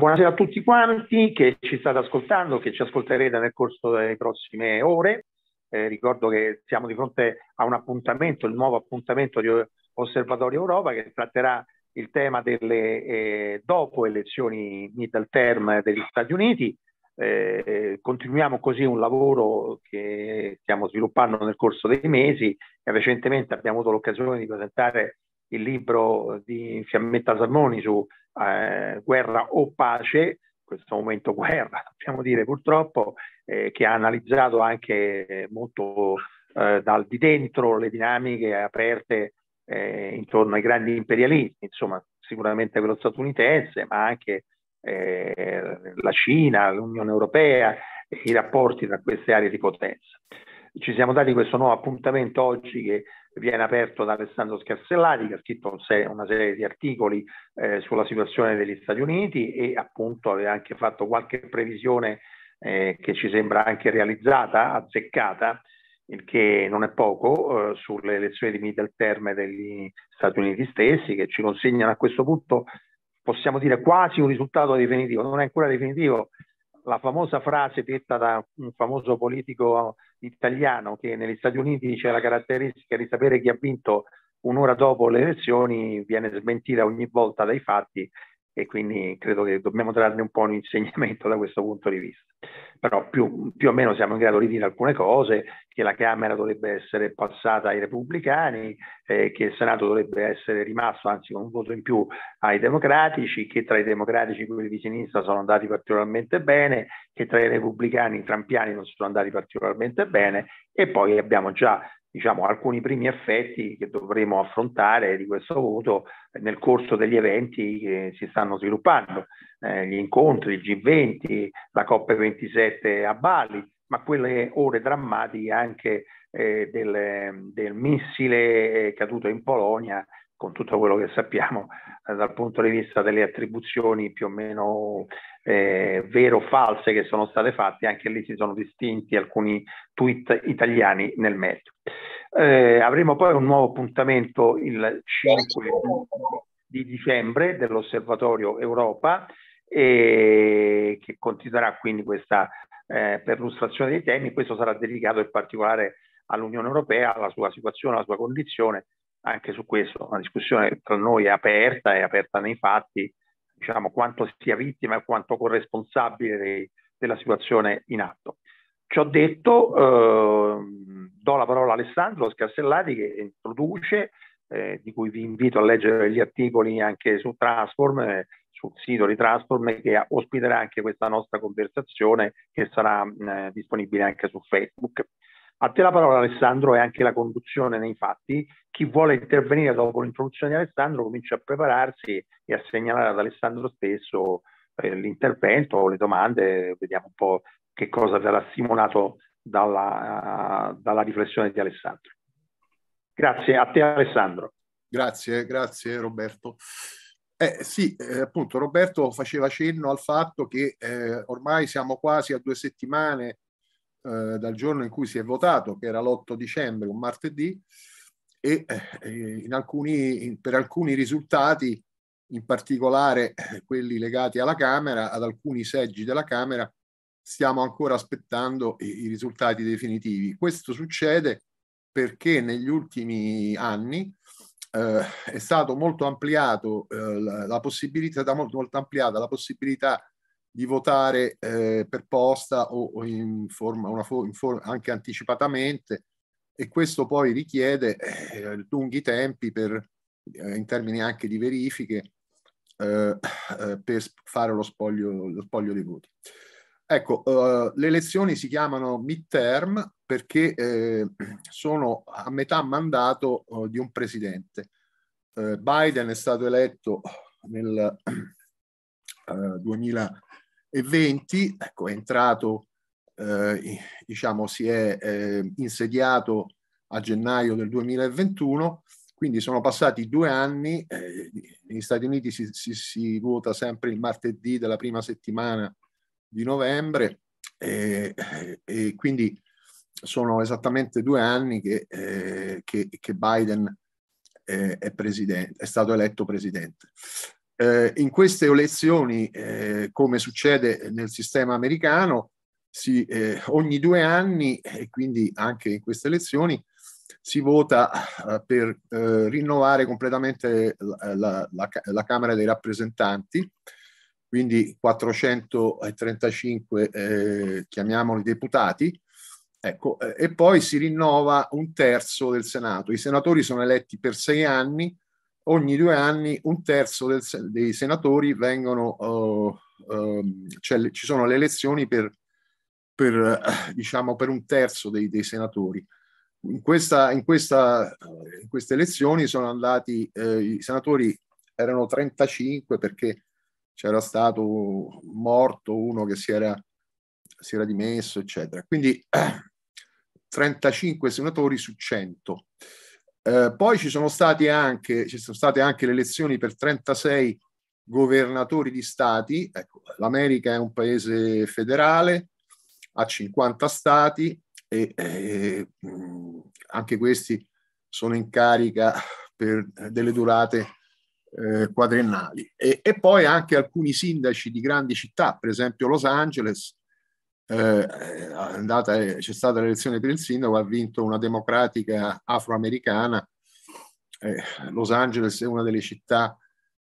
buonasera a tutti quanti che ci state ascoltando, che ci ascolterete nel corso delle prossime ore. Eh, ricordo che siamo di fronte a un appuntamento, il nuovo appuntamento di Osservatorio Europa che tratterà il tema delle eh, dopo elezioni middle term degli Stati Uniti. Eh, continuiamo così un lavoro che stiamo sviluppando nel corso dei mesi e recentemente abbiamo avuto l'occasione di presentare il libro di Fiammetta Salmoni su eh, guerra o pace, in questo momento guerra, dobbiamo dire purtroppo, eh, che ha analizzato anche molto eh, dal di dentro le dinamiche aperte eh, intorno ai grandi imperialismi, insomma sicuramente quello statunitense, ma anche eh, la Cina, l'Unione Europea, i rapporti tra queste aree di potenza. Ci siamo dati questo nuovo appuntamento oggi che viene aperto da Alessandro Scarsellari che ha scritto un se- una serie di articoli eh, sulla situazione degli Stati Uniti e appunto aveva anche fatto qualche previsione eh, che ci sembra anche realizzata, azzeccata, il che non è poco, eh, sulle elezioni di middle term degli Stati Uniti stessi che ci consegnano a questo punto, possiamo dire, quasi un risultato definitivo, non è ancora definitivo la famosa frase detta da un famoso politico italiano che negli Stati Uniti c'è la caratteristica di sapere chi ha vinto un'ora dopo le elezioni viene smentita ogni volta dai fatti e quindi credo che dobbiamo trarne un po' un insegnamento da questo punto di vista. Però più, più, o meno siamo in grado di dire alcune cose, che la Camera dovrebbe essere passata ai repubblicani, eh, che il Senato dovrebbe essere rimasto, anzi con un voto in più, ai democratici, che tra i democratici quelli di sinistra sono andati particolarmente bene, che tra i repubblicani i trampiani non sono andati particolarmente bene e poi abbiamo già diciamo, alcuni primi effetti che dovremo affrontare di questo voto nel corso degli eventi che si stanno sviluppando, eh, gli incontri, il G20, la COP27 a Bali, ma quelle ore drammatiche anche eh, del, del, missile eh, caduto in Polonia con tutto quello che sappiamo eh, dal punto di vista delle attribuzioni più o meno eh, vero o false che sono state fatte, anche lì si sono distinti alcuni tweet italiani nel merito. Eh, avremo poi un nuovo appuntamento il 5 di dicembre dell'Osservatorio Europa e che continuerà quindi questa eh, perlustrazione dei temi. Questo sarà dedicato in particolare all'Unione Europea, alla sua situazione, alla sua condizione anche su questo, una discussione tra noi è aperta, è aperta nei fatti, diciamo quanto sia vittima e quanto corresponsabile dei, della situazione in atto. Ciò detto, eh, do la parola a Alessandro Scarsellati che introduce, eh, di cui vi invito a leggere gli articoli anche su Transform, eh, sul sito di Transform che ospiterà anche questa nostra conversazione che sarà eh, disponibile anche su Facebook. A te la parola Alessandro e anche la conduzione nei fatti. Chi vuole intervenire dopo l'introduzione di Alessandro comincia a prepararsi e a segnalare ad Alessandro stesso eh, l'intervento o le domande, vediamo un po' che cosa verrà stimolato dalla, uh, dalla riflessione di Alessandro. Grazie a te Alessandro. Grazie, grazie Roberto. Eh, sì, eh, appunto Roberto faceva cenno al fatto che eh, ormai siamo quasi a due settimane eh, dal giorno in cui si è votato, che era l'8 dicembre, un martedì, e eh, eh alcuni, in, per alcuni risultati, in particolare eh, quelli legati alla Camera, ad alcuni seggi della Camera, stiamo ancora aspettando i, i risultati definitivi. Questo succede perché negli ultimi anni eh, è stato molto ampliato eh, la, la, possibilità, molto, molto ampliata la possibilità di votare eh, per posta o, o in forma, for- in for- anche anticipatamente e questo poi richiede eh, lunghi tempi per, eh, in termini anche di verifiche eh, eh, per fare lo spoglio, lo spoglio, dei voti. Ecco, eh, le elezioni si chiamano midterm perché sono a metà mandato di un presidente. Biden è stato eletto nel 2000 e 20, ecco, è entrato, eh, diciamo, si è eh, insediato a gennaio del 2021, quindi sono passati due anni, eh, negli Stati Uniti si, si, si, vota sempre il martedì della prima settimana di novembre e, eh, e quindi sono esattamente due anni che, eh, che, che Biden eh, è, è, è stato eletto presidente. Eh, in queste elezioni, eh, come succede nel sistema americano, si, eh, ogni due anni, e quindi anche in queste elezioni, si vota eh, per eh, rinnovare completamente la, eh, la, la, la, Camera dei rappresentanti, quindi 435, chiamiamoli deputati, ecco, e poi si rinnova un terzo del Senato. I senatori sono eletti per sei anni, ogni due anni un terzo del, dei senatori vengono, uh, uh, cioè ci sono le elezioni per, per, uh, diciamo, per un terzo dei, dei senatori. In, questa, in, questa, in, queste elezioni sono andati, eh, i senatori erano 35 perché c'era stato morto uno che si era, si era dimesso, eccetera. Quindi 35 eh, senatori su 100 eh, poi ci sono, anche, ci sono, state anche le elezioni per 36 governatori di stati. Ecco, L'America è un paese federale, ha 50 stati e eh, anche questi sono in carica per delle durate eh, quadrennali. E, e, poi anche alcuni sindaci di grandi città, per esempio Los Angeles, eh, eh, andata, eh, c'è stata l'elezione per il sindaco, ha vinto una democratica afroamericana. Eh, Los Angeles è una delle città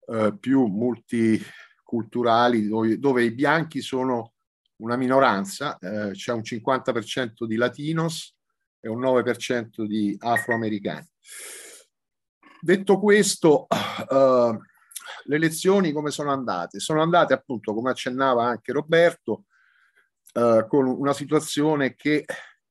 eh, più multiculturali dove, dove, i bianchi sono una minoranza, eh, c'è un 50% di latinos e un 9% di afroamericani. Detto questo, le elezioni come sono andate? Sono andate appunto, come accennava anche Roberto, eh, con una situazione che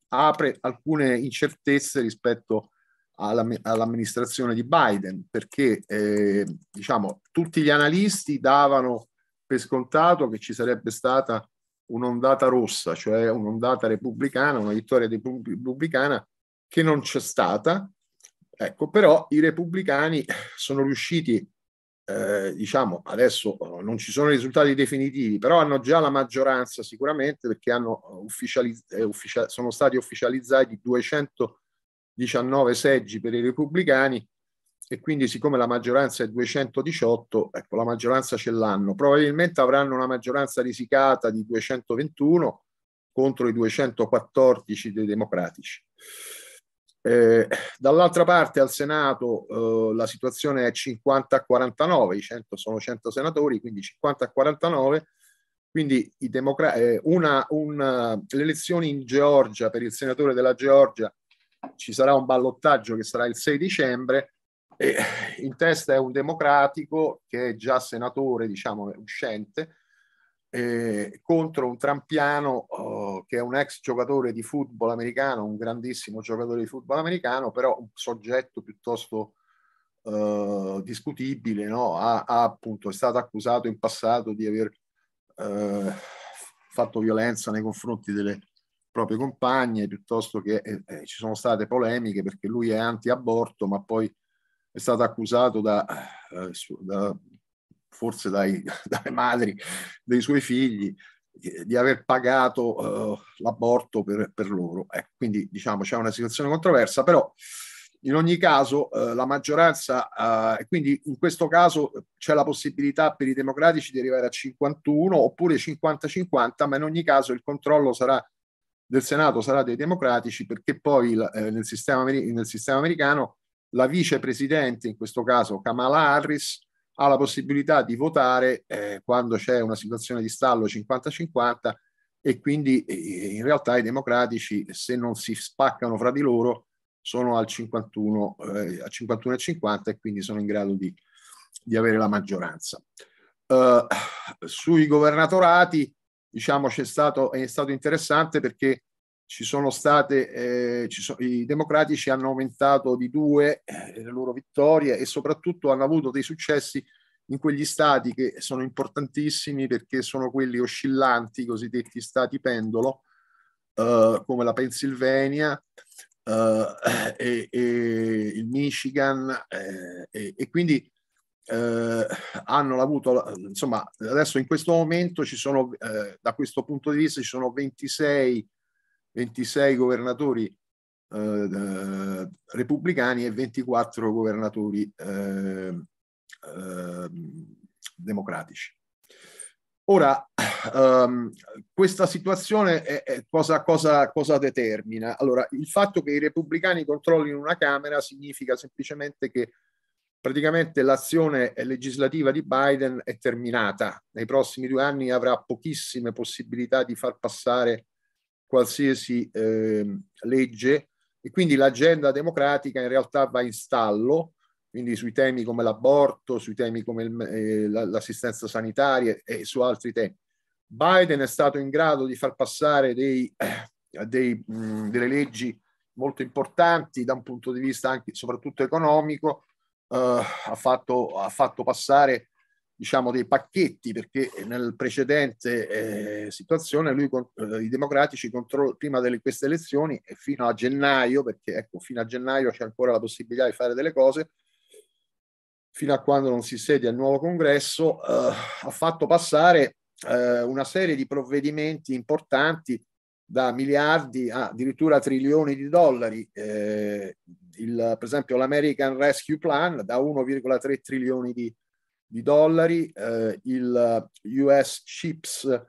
apre alcune incertezze rispetto all'amministrazione di Biden, perché eh, diciamo, tutti gli analisti davano per scontato che ci sarebbe stata un'ondata rossa, cioè un'ondata repubblicana, una vittoria repubblicana che non c'è stata. Ecco, però i repubblicani sono riusciti eh, diciamo adesso eh, non ci sono risultati definitivi, però hanno già la maggioranza sicuramente perché hanno eh, ufficializ- ufficia- sono stati ufficializzati 219 seggi per i repubblicani e quindi siccome la maggioranza è 218, ecco la maggioranza ce l'hanno, probabilmente avranno una maggioranza risicata di 221 contro i 214 dei democratici. Eh, dall'altra parte al Senato eh, la situazione è 50 a 49, i 100 sono 100 senatori, quindi 50 a 49, quindi democra- eh, una, una, le elezioni in Georgia per il senatore della Georgia ci sarà un ballottaggio che sarà il 6 dicembre e in testa è un democratico che è già senatore, diciamo, uscente, eh, contro un trampiano oh, che è un ex giocatore di football americano, un grandissimo giocatore di football americano, però un soggetto piuttosto eh, discutibile, no? ha, ha, appunto, è stato accusato in passato di aver eh, fatto violenza nei confronti delle proprie compagne, piuttosto che eh, eh, ci sono state polemiche perché lui è anti-aborto, ma poi è stato accusato da, eh, da forse dai, dalle madri dei suoi figli, eh, di aver pagato uh, l'aborto per, per loro. Eh, quindi diciamo c'è una situazione controversa, però in ogni caso uh, la maggioranza, uh, quindi in questo caso c'è la possibilità per i democratici di arrivare a 51 oppure 50-50, ma in ogni caso il controllo sarà del Senato sarà dei democratici perché poi eh, nel, sistema, nel sistema americano la vicepresidente, in questo caso Kamala Harris, ha la possibilità di votare eh, quando c'è una situazione di stallo 50-50 e quindi eh, in realtà i democratici, se non si spaccano fra di loro, sono al 51, eh, e 50 e quindi sono in grado di, di avere la maggioranza. Eh, sui governatorati, diciamo, c'è stato, è stato interessante perché ci sono state, eh, ci so, i democratici hanno aumentato di due eh, le loro vittorie e soprattutto hanno avuto dei successi in quegli stati che sono importantissimi perché sono quelli oscillanti, i cosiddetti stati pendolo, eh, come la Pennsylvania eh, e, e, il Michigan eh, e, e, quindi eh, hanno avuto, insomma, adesso in questo momento ci sono, da questo punto di vista, ci sono 26 26 governatori eh, repubblicani e 24 governatori eh, eh, democratici. Ora, ehm, questa situazione è, è cosa, cosa, cosa, determina? Allora, il fatto che i repubblicani controllino una Camera significa semplicemente che praticamente l'azione legislativa di Biden è terminata. Nei prossimi due anni avrà pochissime possibilità di far passare qualsiasi eh, legge e quindi l'agenda democratica in realtà va in stallo, quindi sui temi come l'aborto, sui temi come il, eh, l'assistenza sanitaria e su altri temi. Biden è stato in grado di far passare dei, eh, dei, mh, mm, delle leggi molto importanti da un punto di vista anche soprattutto economico, eh, ha, fatto, ha fatto passare diciamo, dei pacchetti, perché nel precedente eh, situazione lui, eh, i democratici contro, prima delle queste elezioni e fino a gennaio, perché ecco, fino a gennaio c'è ancora la possibilità di fare delle cose, fino a quando non si sedia il nuovo congresso, eh, ha fatto passare eh, una serie di provvedimenti importanti da miliardi a addirittura trilioni di dollari, eh, il, per esempio l'American Rescue Plan da 1,3 trilioni di dollari di dollari, eh, il eh, US Chips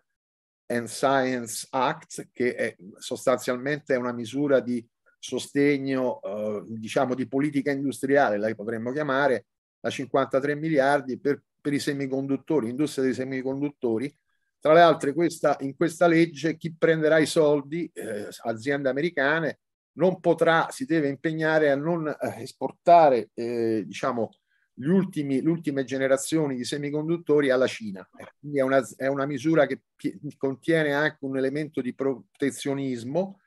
and Science Act, che è sostanzialmente una misura di sostegno, eh, diciamo, di politica industriale, la potremmo chiamare, da 53 miliardi per, per i semiconduttori, l'industria dei semiconduttori. Tra le altre, questa, in questa legge chi prenderà i soldi, eh, aziende americane, non potrà, si deve impegnare a non eh, esportare, eh, diciamo, gli ultimi, le ultime generazioni di semiconduttori alla Cina. Ecco, quindi è una, è una misura che p- contiene anche un elemento di protezionismo,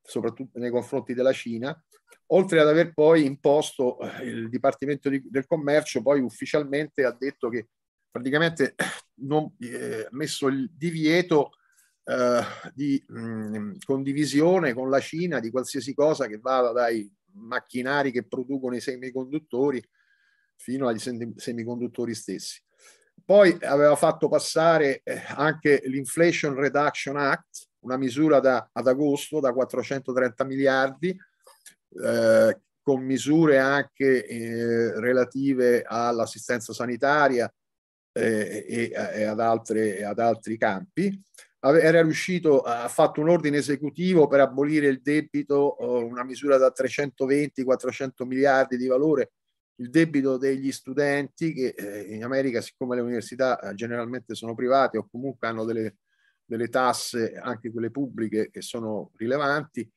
soprattutto nei confronti della Cina, oltre ad aver poi imposto eh, il Dipartimento di, del Commercio, poi ufficialmente ha detto che praticamente non, eh, messo il divieto eh, di mh, mm, condivisione con la Cina di qualsiasi cosa che vada dai macchinari che producono i semiconduttori fino agli semiconduttori stessi. Poi aveva fatto passare eh, anche l'Inflation Reduction Act, una misura da, ad agosto da 430 miliardi, eh, con misure anche eh, relative all'assistenza sanitaria eh, e, e ad, altre, ad altri campi era riuscito, ha fatto un ordine esecutivo per abolire il debito, oh, una misura da 320-400 miliardi di valore il debito degli studenti che eh, in America, siccome le università eh, generalmente sono private o comunque hanno delle, delle, tasse, anche quelle pubbliche, che sono rilevanti,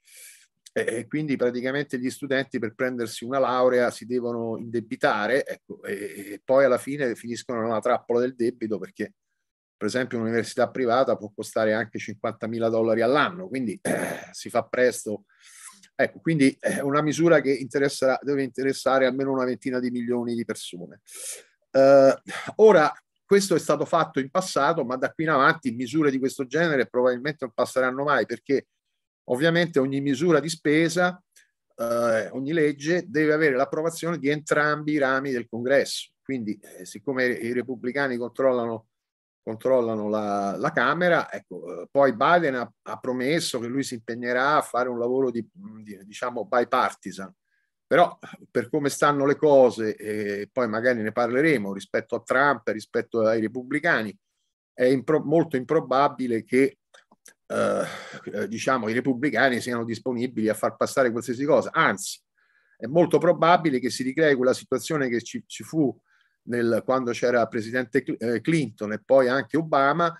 eh, e quindi praticamente gli studenti per prendersi una laurea si devono indebitare ecco, e, e, poi alla fine finiscono nella trappola del debito perché per esempio un'università privata può costare anche 50 mila dollari all'anno, quindi eh, si fa presto Ecco, quindi è eh, una misura che deve interessare almeno una ventina di milioni di persone. Eh, ora, questo è stato fatto in passato, ma da qui in avanti misure di questo genere probabilmente non passeranno mai, perché ovviamente ogni misura di spesa, eh, ogni legge deve avere l'approvazione di entrambi i rami del congresso. Quindi, eh, siccome i repubblicani controllano controllano la, la Camera. Ecco, eh, poi Biden ha, ha, promesso che lui si impegnerà a fare un lavoro di, di diciamo bipartisan, però per come stanno le cose, e poi magari ne parleremo rispetto a Trump, rispetto ai repubblicani, è impro- molto improbabile che eh, eh diciamo, i repubblicani siano disponibili a far passare qualsiasi cosa, anzi è molto probabile che si ricrei quella situazione che ci, ci fu nel, quando c'era il presidente eh, Clinton e poi anche Obama,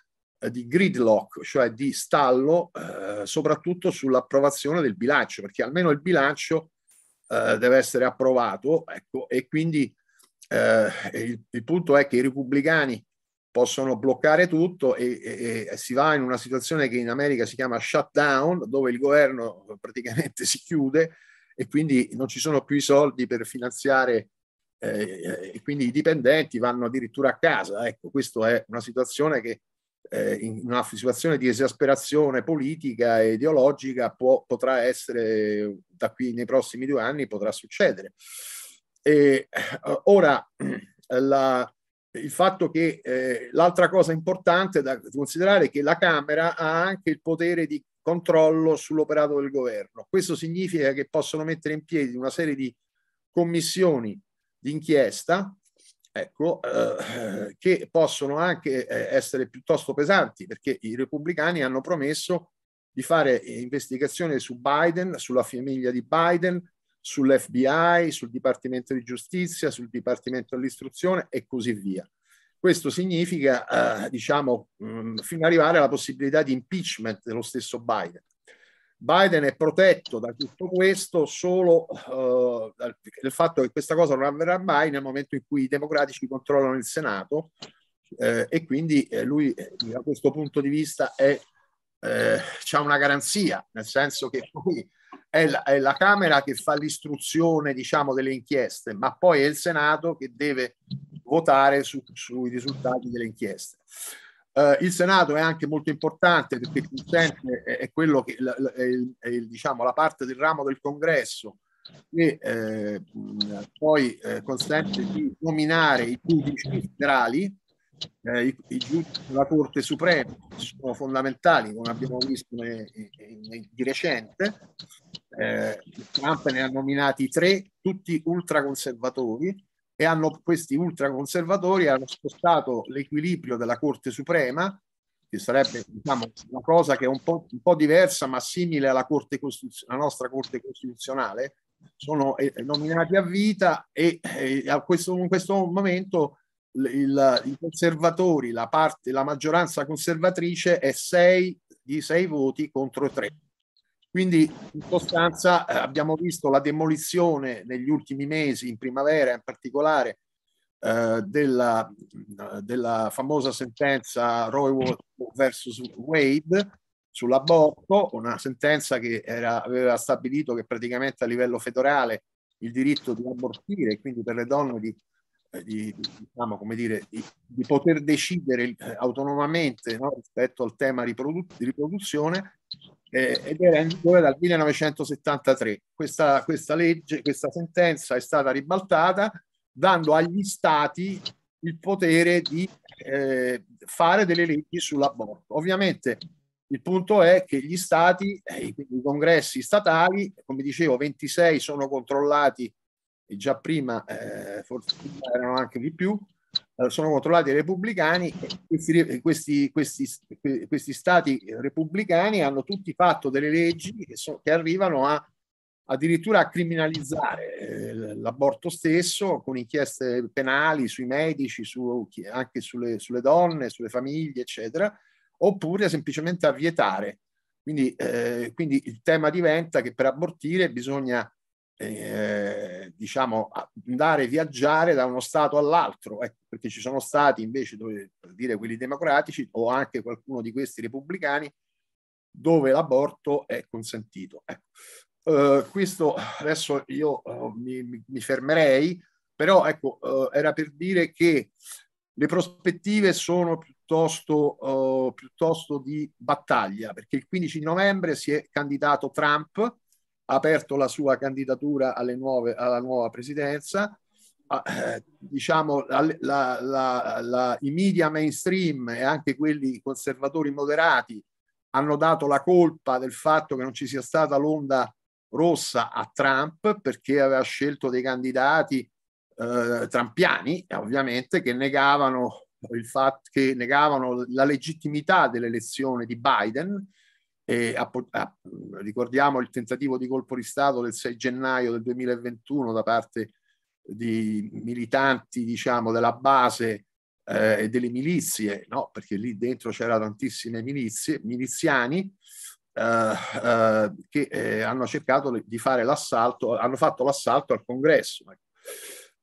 eh, di gridlock, cioè di stallo, eh, soprattutto sull'approvazione del bilancio, perché almeno il bilancio eh, deve essere approvato. Ecco, e quindi eh, il, il, punto è che i repubblicani possono bloccare tutto e, e, e, si va in una situazione che in America si chiama shutdown, dove il governo praticamente si chiude e quindi non ci sono più i soldi per finanziare eh, e quindi i dipendenti vanno addirittura a casa. Ecco, questa è una situazione che eh, in una situazione di esasperazione politica e ideologica può, potrà essere, da qui nei prossimi due anni, potrà succedere. E, eh, ora, la, il fatto che eh, l'altra cosa importante da considerare è che la Camera ha anche il potere di controllo sull'operato del governo. Questo significa che possono mettere in piedi una serie di commissioni d'inchiesta, ecco, eh, che possono anche eh, essere piuttosto pesanti, perché i repubblicani hanno promesso di fare investigazioni su Biden, sulla famiglia di Biden, sull'FBI, sul Dipartimento di Giustizia, sul Dipartimento dell'Istruzione e così via. Questo significa, eh, diciamo, mh, mm, fino ad arrivare alla possibilità di impeachment dello stesso Biden. Biden è protetto da tutto questo solo uh, dal, fatto che questa cosa non avverrà mai nel momento in cui i democratici controllano il Senato eh, e quindi eh, lui eh, da questo punto di vista eh, ha una garanzia, nel senso che poi è la, è la Camera che fa l'istruzione diciamo, delle inchieste, ma poi è il Senato che deve votare su, sui risultati delle inchieste. Eh, il Senato è anche molto importante perché consente, è, è quello che la, è il, è il, diciamo, la parte del ramo del congresso che eh, poi eh, consente di nominare i giudici federali, eh, i, i, giudici della Corte Suprema, sono fondamentali, come abbiamo visto ne, ne, di recente. Eh, Trump ne ha nominati tre, tutti ultraconservatori, e hanno questi ultraconservatori hanno spostato l'equilibrio della Corte Suprema, che sarebbe diciamo, una cosa che è un po', un po diversa ma simile alla, Corte Costituz- alla nostra Corte Costituzionale, sono eh, nominati a vita e eh, a questo, in questo momento il, i conservatori, la, parte, la maggioranza conservatrice è 6 di 6 voti contro 3. Quindi in sostanza eh, abbiamo visto la demolizione negli ultimi mesi, in primavera in particolare, eh, della, della, famosa sentenza Roy versus Wade sull'aborto, una sentenza che era, aveva stabilito che praticamente a livello federale il diritto di abortire, quindi per le donne di, eh, di, diciamo, dire, di, di poter decidere eh, autonomamente no, rispetto al tema riprodu- di riproduzione, eh, ed era in vigore dal 1973. Questa, questa legge, questa sentenza è stata ribaltata dando agli stati il potere di eh, fare delle leggi sull'aborto. Ovviamente il punto è che gli stati, eh, i, i congressi statali, come dicevo, 26 sono controllati già prima, eh, forse erano anche di più, eh, sono controllati dai repubblicani e questi, questi, questi, questi, stati repubblicani hanno tutti fatto delle leggi che, so, che arrivano a addirittura a criminalizzare eh, l'aborto stesso con inchieste penali sui medici, su, anche sulle, sulle, donne, sulle famiglie, eccetera, oppure semplicemente a vietare. Quindi, eh, quindi il tema diventa che per abortire bisogna eh, diciamo, andare a viaggiare da uno Stato all'altro, ecco, perché ci sono stati invece, dove, per dire quelli democratici o anche qualcuno di questi repubblicani, dove l'aborto è consentito. Ecco. Eh, questo adesso io eh, mi, mi, fermerei, però ecco, eh, era per dire che le prospettive sono piuttosto, eh, piuttosto di battaglia, perché il 15 novembre si è candidato Trump, aperto la sua candidatura alle nuove, alla nuova presidenza. Ah, eh, diciamo, la, la, la, i media mainstream e anche quelli conservatori moderati hanno dato la colpa del fatto che non ci sia stata l'onda rossa a Trump perché aveva scelto dei candidati eh, trampiani, ovviamente, che negavano, il fatto, che negavano la legittimità dell'elezione di Biden e a, a, ah, ricordiamo il tentativo di colpo di Stato del 6 gennaio del 2021 da parte di militanti diciamo, della base eh, e delle milizie, no? perché lì dentro c'erano tantissime milizie, miliziani, eh, eh, che eh, hanno cercato di fare l'assalto, hanno fatto l'assalto al congresso. Ecco.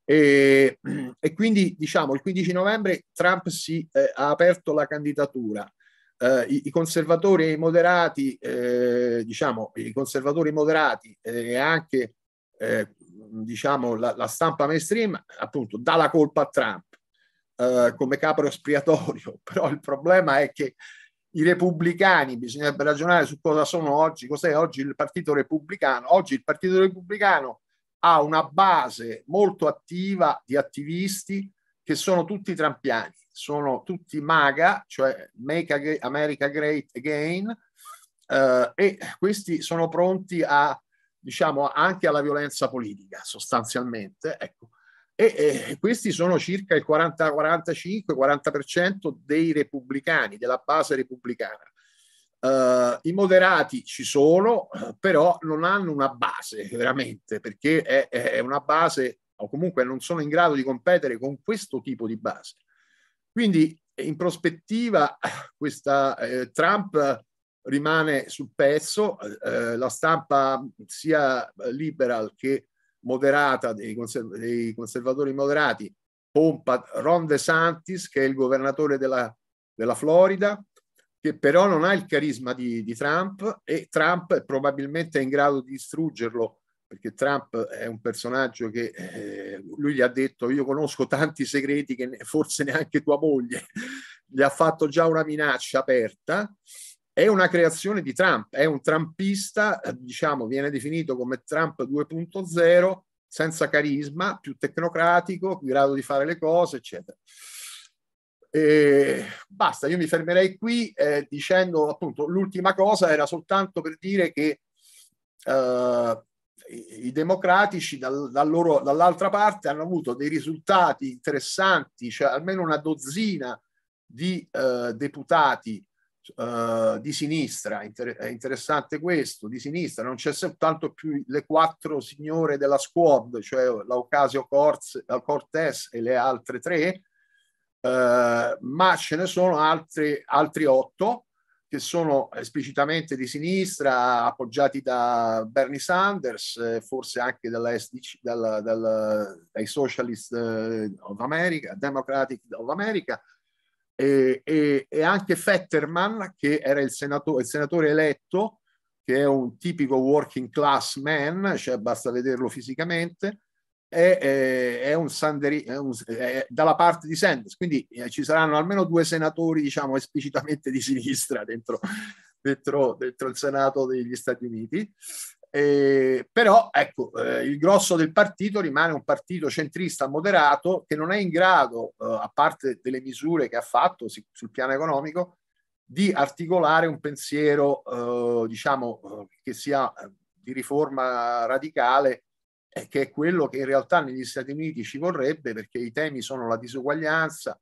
E, e, quindi diciamo il 15 novembre Trump si eh, ha aperto la candidatura eh, i, i, conservatori moderati, eh, diciamo, i conservatori moderati eh, e anche eh, diciamo, la, la, stampa mainstream, appunto, dà la colpa a Trump eh, come capro espiatorio, però il problema è che i repubblicani, bisognerebbe ragionare su cosa sono oggi, cos'è oggi il Partito Repubblicano. Oggi il Partito Repubblicano ha una base molto attiva di attivisti che sono tutti trampiani, sono tutti MAGA, cioè Make America Great Again, eh, e questi sono pronti a, diciamo, anche alla violenza politica, sostanzialmente. Ecco. E, e questi sono circa il 40-45-40% dei repubblicani, della base repubblicana. Uh, I moderati ci sono, eh, però non hanno una base veramente, perché è, è una base o comunque non sono in grado di competere con questo tipo di base. Quindi eh, in prospettiva questa, eh, Trump rimane sul pezzo, eh, eh, la stampa sia liberal che moderata, dei, conserv- dei conservatori moderati, pompa Ron DeSantis che è il governatore della, della Florida, che però non ha il carisma di, di, Trump e Trump è probabilmente in grado di distruggerlo perché Trump è un personaggio che eh, lui gli ha detto io conosco tanti segreti che forse neanche tua moglie gli ha fatto già una minaccia aperta è una creazione di Trump è un trumpista eh, diciamo viene definito come Trump 2.0 senza carisma più tecnocratico più in grado di fare le cose eccetera e basta io mi fermerei qui eh, dicendo appunto l'ultima cosa era soltanto per dire che eh, i democratici dal, dal loro, dall'altra parte hanno avuto dei risultati interessanti, cioè almeno una dozzina di eh, deputati eh, di sinistra, Inter- è interessante questo, di sinistra, non c'è soltanto più le quattro signore della squad, cioè l'Aucasio Cortes e le altre tre, eh, ma ce ne sono altri, altri otto che sono esplicitamente di sinistra, appoggiati da Bernie Sanders, eh, forse anche dalla SDC, dalla, dalla, dai Socialist eh, of America, Democratic of America, e, e, e anche Fetterman, che era il, senato, il senatore eletto, che è un tipico working class man, cioè basta vederlo fisicamente, è, è, è un Sanderi, è un, dalla parte di Sanders, quindi eh, ci saranno almeno due senatori, diciamo, esplicitamente di sinistra dentro, dentro, dentro il Senato degli Stati Uniti. Eh, però ecco, eh, il grosso del partito rimane un partito centrista moderato che non è in grado, eh, a parte delle misure che ha fatto si, sul piano economico, di articolare un pensiero, eh, diciamo, eh, che sia di riforma radicale eh, che è quello che in realtà negli Stati Uniti ci vorrebbe perché i temi sono la disuguaglianza,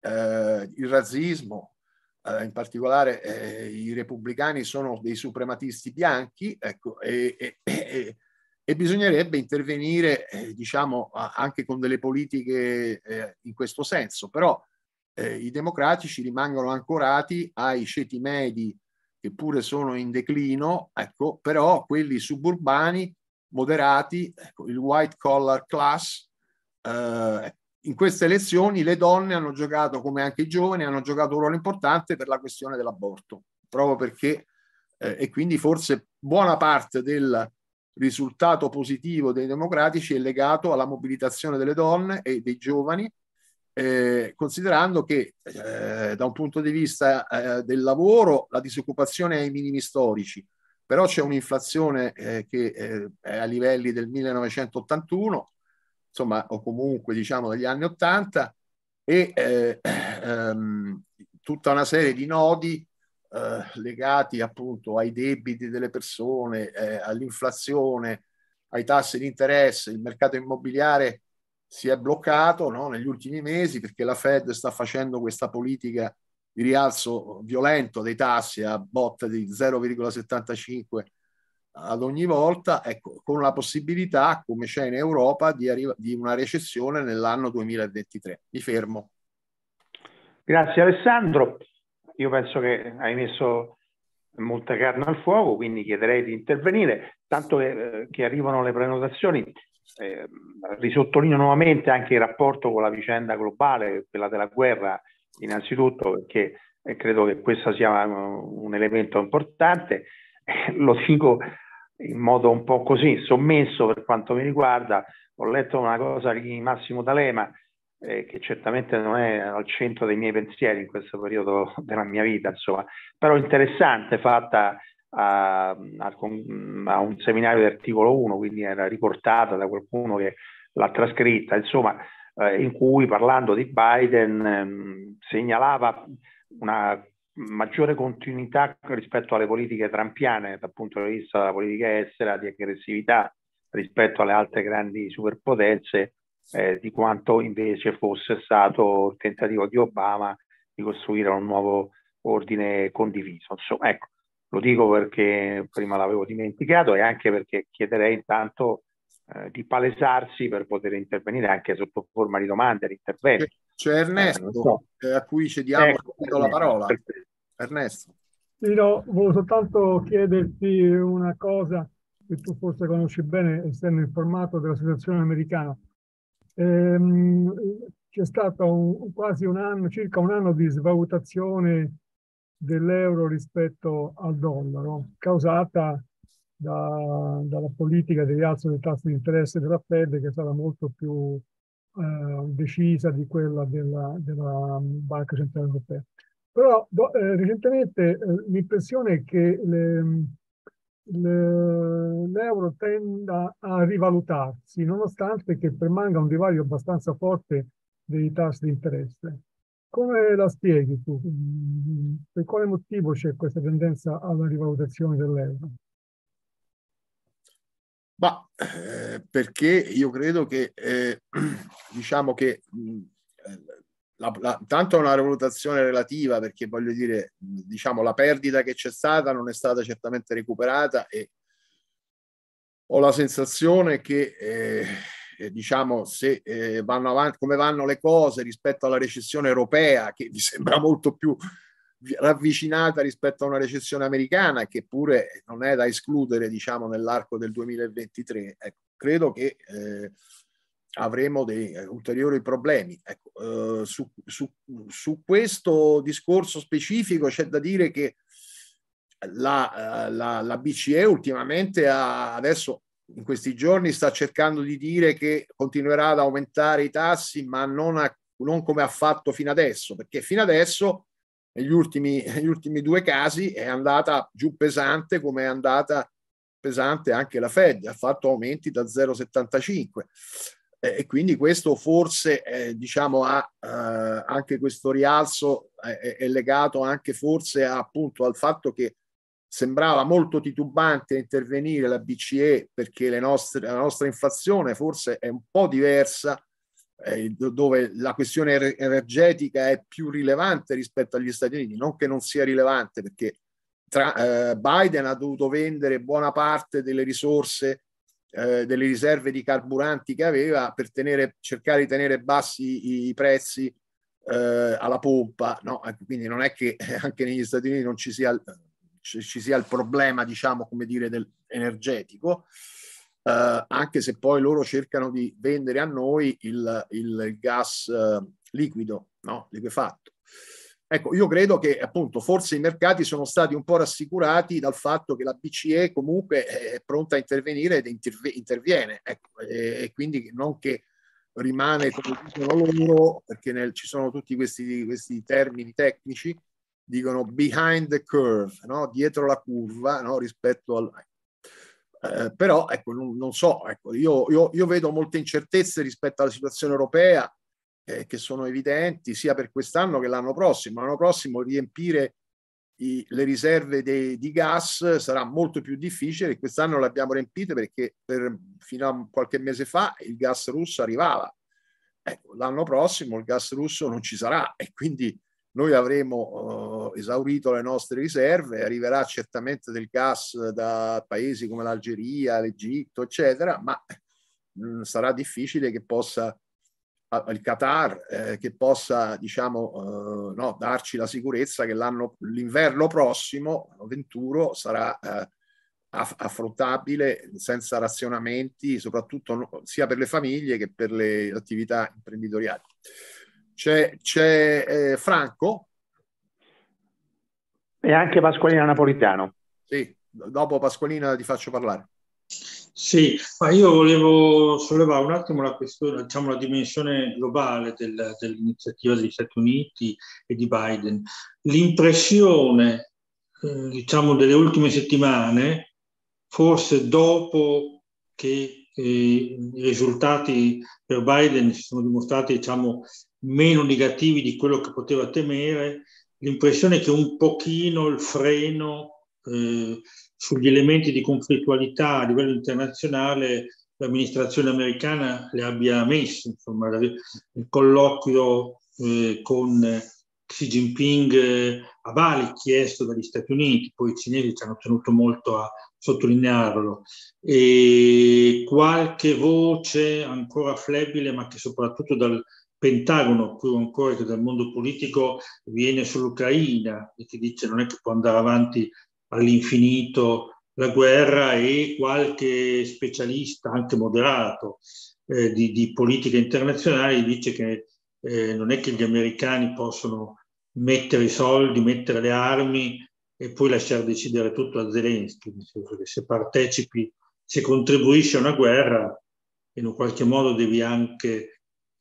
eh, il razzismo, eh, in particolare eh, i repubblicani sono dei suprematisti bianchi ecco, e, e, e, e, bisognerebbe intervenire eh, diciamo, anche con delle politiche eh, in questo senso, però i democratici rimangono ancorati ai ceti medi che pure sono in declino, ecco, però quelli suburbani moderati, ecco, il white collar class. Eh, in queste elezioni le donne hanno giocato, come anche i giovani, hanno giocato un ruolo importante per la questione dell'aborto, proprio perché, eh, e quindi forse buona parte del risultato positivo dei democratici è legato alla mobilitazione delle donne e dei giovani, eh, considerando che eh, da un punto di vista eh, del lavoro la disoccupazione è ai minimi storici, però c'è un'inflazione eh, che eh, è a livelli del 1981, insomma, o comunque diciamo degli anni 80, e eh, ehm, tutta una serie di nodi eh, legati appunto ai debiti delle persone, eh, all'inflazione, ai tassi di interesse, il mercato immobiliare si è bloccato no, negli ultimi mesi perché la Fed sta facendo questa politica di rialzo violento dei tassi a botte di 0,75 ad ogni volta, ecco, con la possibilità, come c'è in Europa, di, arri- di una recessione nell'anno 2023. Mi fermo. Grazie Alessandro. Io penso che hai messo molta carne al fuoco, quindi chiederei di intervenire. Tanto che, eh, che arrivano le prenotazioni, eh, risottolineo nuovamente anche il rapporto con la vicenda globale, quella della guerra innanzitutto perché eh, credo che questo sia eh, un elemento importante, lo dico in modo un po' così, sommesso per quanto mi riguarda, ho letto una cosa di Massimo D'Alema eh, che certamente non è al centro dei miei pensieri in questo periodo della mia vita, insomma, però interessante, fatta a, a, a un seminario di articolo 1, quindi era riportata da qualcuno che l'ha trascritta, insomma, eh, in cui parlando di Biden ehm, segnalava una maggiore continuità rispetto alle politiche trampiane dal punto di vista della politica estera, di aggressività rispetto alle altre grandi superpotenze, eh, di quanto invece fosse stato il tentativo di Obama di costruire un nuovo ordine condiviso. Insomma, ecco, lo dico perché prima l'avevo dimenticato e anche perché chiederei intanto eh, di palesarsi per poter intervenire anche sotto forma di domande, di interventi. C'è Ernesto, eh, so. Eh, a cui cediamo ecco, la parola. Ernesto. Sì, no, volevo soltanto chiederti una cosa che tu forse conosci bene, essendo informato della situazione americana. Ehm, c'è stato un, quasi un anno, circa un anno di svalutazione dell'euro rispetto al dollaro, causata da, dalla politica di rialzo dei tassi di interesse della Fed che sarà molto più eh, decisa di quella della, della, Banca Centrale Europea. Però do, eh, recentemente eh, l'impressione è che le, le, l'euro tenda a rivalutarsi, nonostante che permanga un divario abbastanza forte dei tassi di interesse. Come la spieghi tu? Mm, per quale motivo c'è questa tendenza alla rivalutazione dell'euro? Ma eh, perché io credo che, eh, diciamo che mh, mm, eh, la, la, tanto è una valutazione relativa, perché voglio dire, mm, diciamo, la perdita che c'è stata non è stata certamente recuperata e ho la sensazione che, eh, eh diciamo, se eh, vanno avanti, come vanno le cose rispetto alla recessione europea, che mi sembra molto più ravvicinata rispetto a una recessione americana che pure non è da escludere diciamo nell'arco del 2023 ecco, credo che eh, avremo dei eh, ulteriori problemi ecco, eh, su, su, su, questo discorso specifico c'è da dire che la, eh, la, la BCE ultimamente ha, adesso in questi giorni sta cercando di dire che continuerà ad aumentare i tassi ma non, a, non come ha fatto fino adesso perché fino adesso negli ultimi, negli ultimi due casi è andata giù pesante come è andata pesante anche la Fed, ha fatto aumenti da 0,75 e quindi questo forse eh, diciamo ha eh, anche questo rialzo eh, è legato anche forse appunto al fatto che sembrava molto titubante intervenire la BCE perché nostre, la nostra inflazione forse è un po' diversa eh, dove la questione er-, energetica è più rilevante rispetto agli Stati Uniti, non che non sia rilevante perché tra, eh, Biden ha dovuto vendere buona parte delle risorse, eh, delle riserve di carburanti che aveva per tenere, cercare di tenere bassi i, prezzi eh, alla pompa, no? quindi non è che anche negli Stati Uniti non ci sia, ci, ci sia il problema, diciamo, come dire, del, energetico. Eh, anche se poi loro cercano di vendere a noi il, il gas eh, liquido, no? liquefatto. Ecco, io credo che appunto forse i mercati sono stati un po' rassicurati dal fatto che la BCE comunque è pronta a intervenire ed interve- interviene, ecco, e, e, quindi non che rimane come dicono loro, perché nel, ci sono tutti questi, questi, termini tecnici, dicono behind the curve, no? dietro la curva no? rispetto al... Eh, però ecco, non, non so, ecco, io, io, io, vedo molte incertezze rispetto alla situazione europea eh, che sono evidenti sia per quest'anno che l'anno prossimo. L'anno prossimo riempire i, le riserve de, di gas sarà molto più difficile. Quest'anno le abbiamo riempite perché per, fino a qualche mese fa il gas russo arrivava. Ecco, l'anno prossimo il gas russo non ci sarà e quindi noi avremo eh, esaurito le nostre riserve, arriverà certamente del gas da paesi come l'Algeria, l'Egitto, eccetera, ma mh, mm, sarà difficile che possa il Qatar eh, che possa diciamo eh, no, darci la sicurezza che l'inverno prossimo 21 sarà eh, affrontabile senza razionamenti soprattutto no, sia per le famiglie che per le attività imprenditoriali c'è, c'è eh, Franco. E anche Pasqualina Napolitano. Sì, dopo Pasqualina ti faccio parlare. Sì, ma io volevo sollevare un attimo la questione, diciamo la dimensione globale del, dell'iniziativa degli Stati Uniti e di Biden. L'impressione, eh, diciamo, delle ultime settimane, forse dopo che eh, i risultati per Biden si sono dimostrati, diciamo, meno negativi di quello che poteva temere, l'impressione che un pochino il freno eh, sugli elementi di conflittualità a livello internazionale l'amministrazione americana le abbia messi, insomma, il colloquio eh, con Xi Jinping eh, a Bali chiesto dagli Stati Uniti, poi i cinesi ci hanno tenuto molto a sottolinearlo, e qualche voce ancora flebile ma che soprattutto dal Pentagono, più ancora che dal mondo politico, viene sull'Ucraina e che dice non è che può andare avanti all'infinito la guerra e qualche specialista, anche moderato, eh, di, di, politica internazionale dice che eh, non è che gli americani possono mettere i soldi, mettere le armi e poi lasciare decidere tutto a Zelensky, nel senso che se partecipi, se contribuisci a una guerra, in un qualche modo devi anche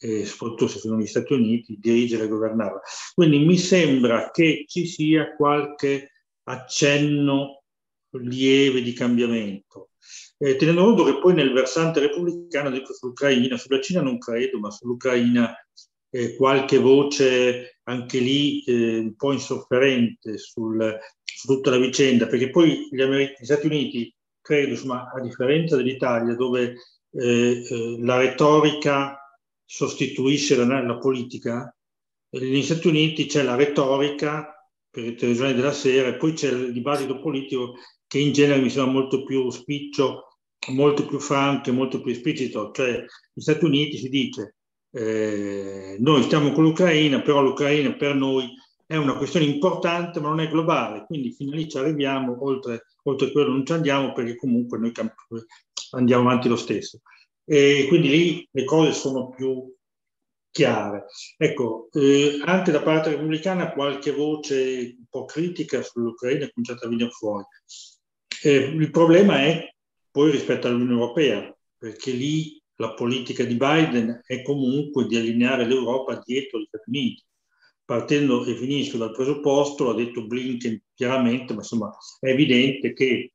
e soprattutto se sono gli Stati Uniti, dirigere e governare. Quindi mi sembra che ci sia qualche accenno lieve di cambiamento. Eh, tenendo conto che poi nel versante repubblicano, ad sull'Ucraina, sulla Cina non credo, ma sull'Ucraina eh, qualche voce anche lì eh, un po' insofferente sul, su tutta la vicenda, perché poi gli, Amer- gli Stati Uniti, credo, insomma, a differenza dell'Italia, dove eh, eh, la retorica sostituisce la, la politica, negli Stati Uniti c'è la retorica per il televisione della sera e poi c'è il dibattito politico che in genere mi sembra molto più spiccio, molto più franco e molto più esplicito. Cioè, negli Stati Uniti si dice eh, noi stiamo con l'Ucraina, però l'Ucraina per noi è una questione importante ma non è globale, quindi fino a lì ci arriviamo, oltre, oltre quello non ci andiamo perché comunque noi andiamo avanti lo stesso e quindi lì le cose sono più chiare. Ecco, eh, anche da parte repubblicana qualche voce un po' critica sull'Ucraina è cominciata a venire fuori. Eh, il problema è poi rispetto all'Unione Europea, perché lì la politica di Biden è comunque di allineare l'Europa dietro gli Stati Uniti. Partendo e finisco dal presupposto, l'ha detto Blinken chiaramente, ma insomma è evidente che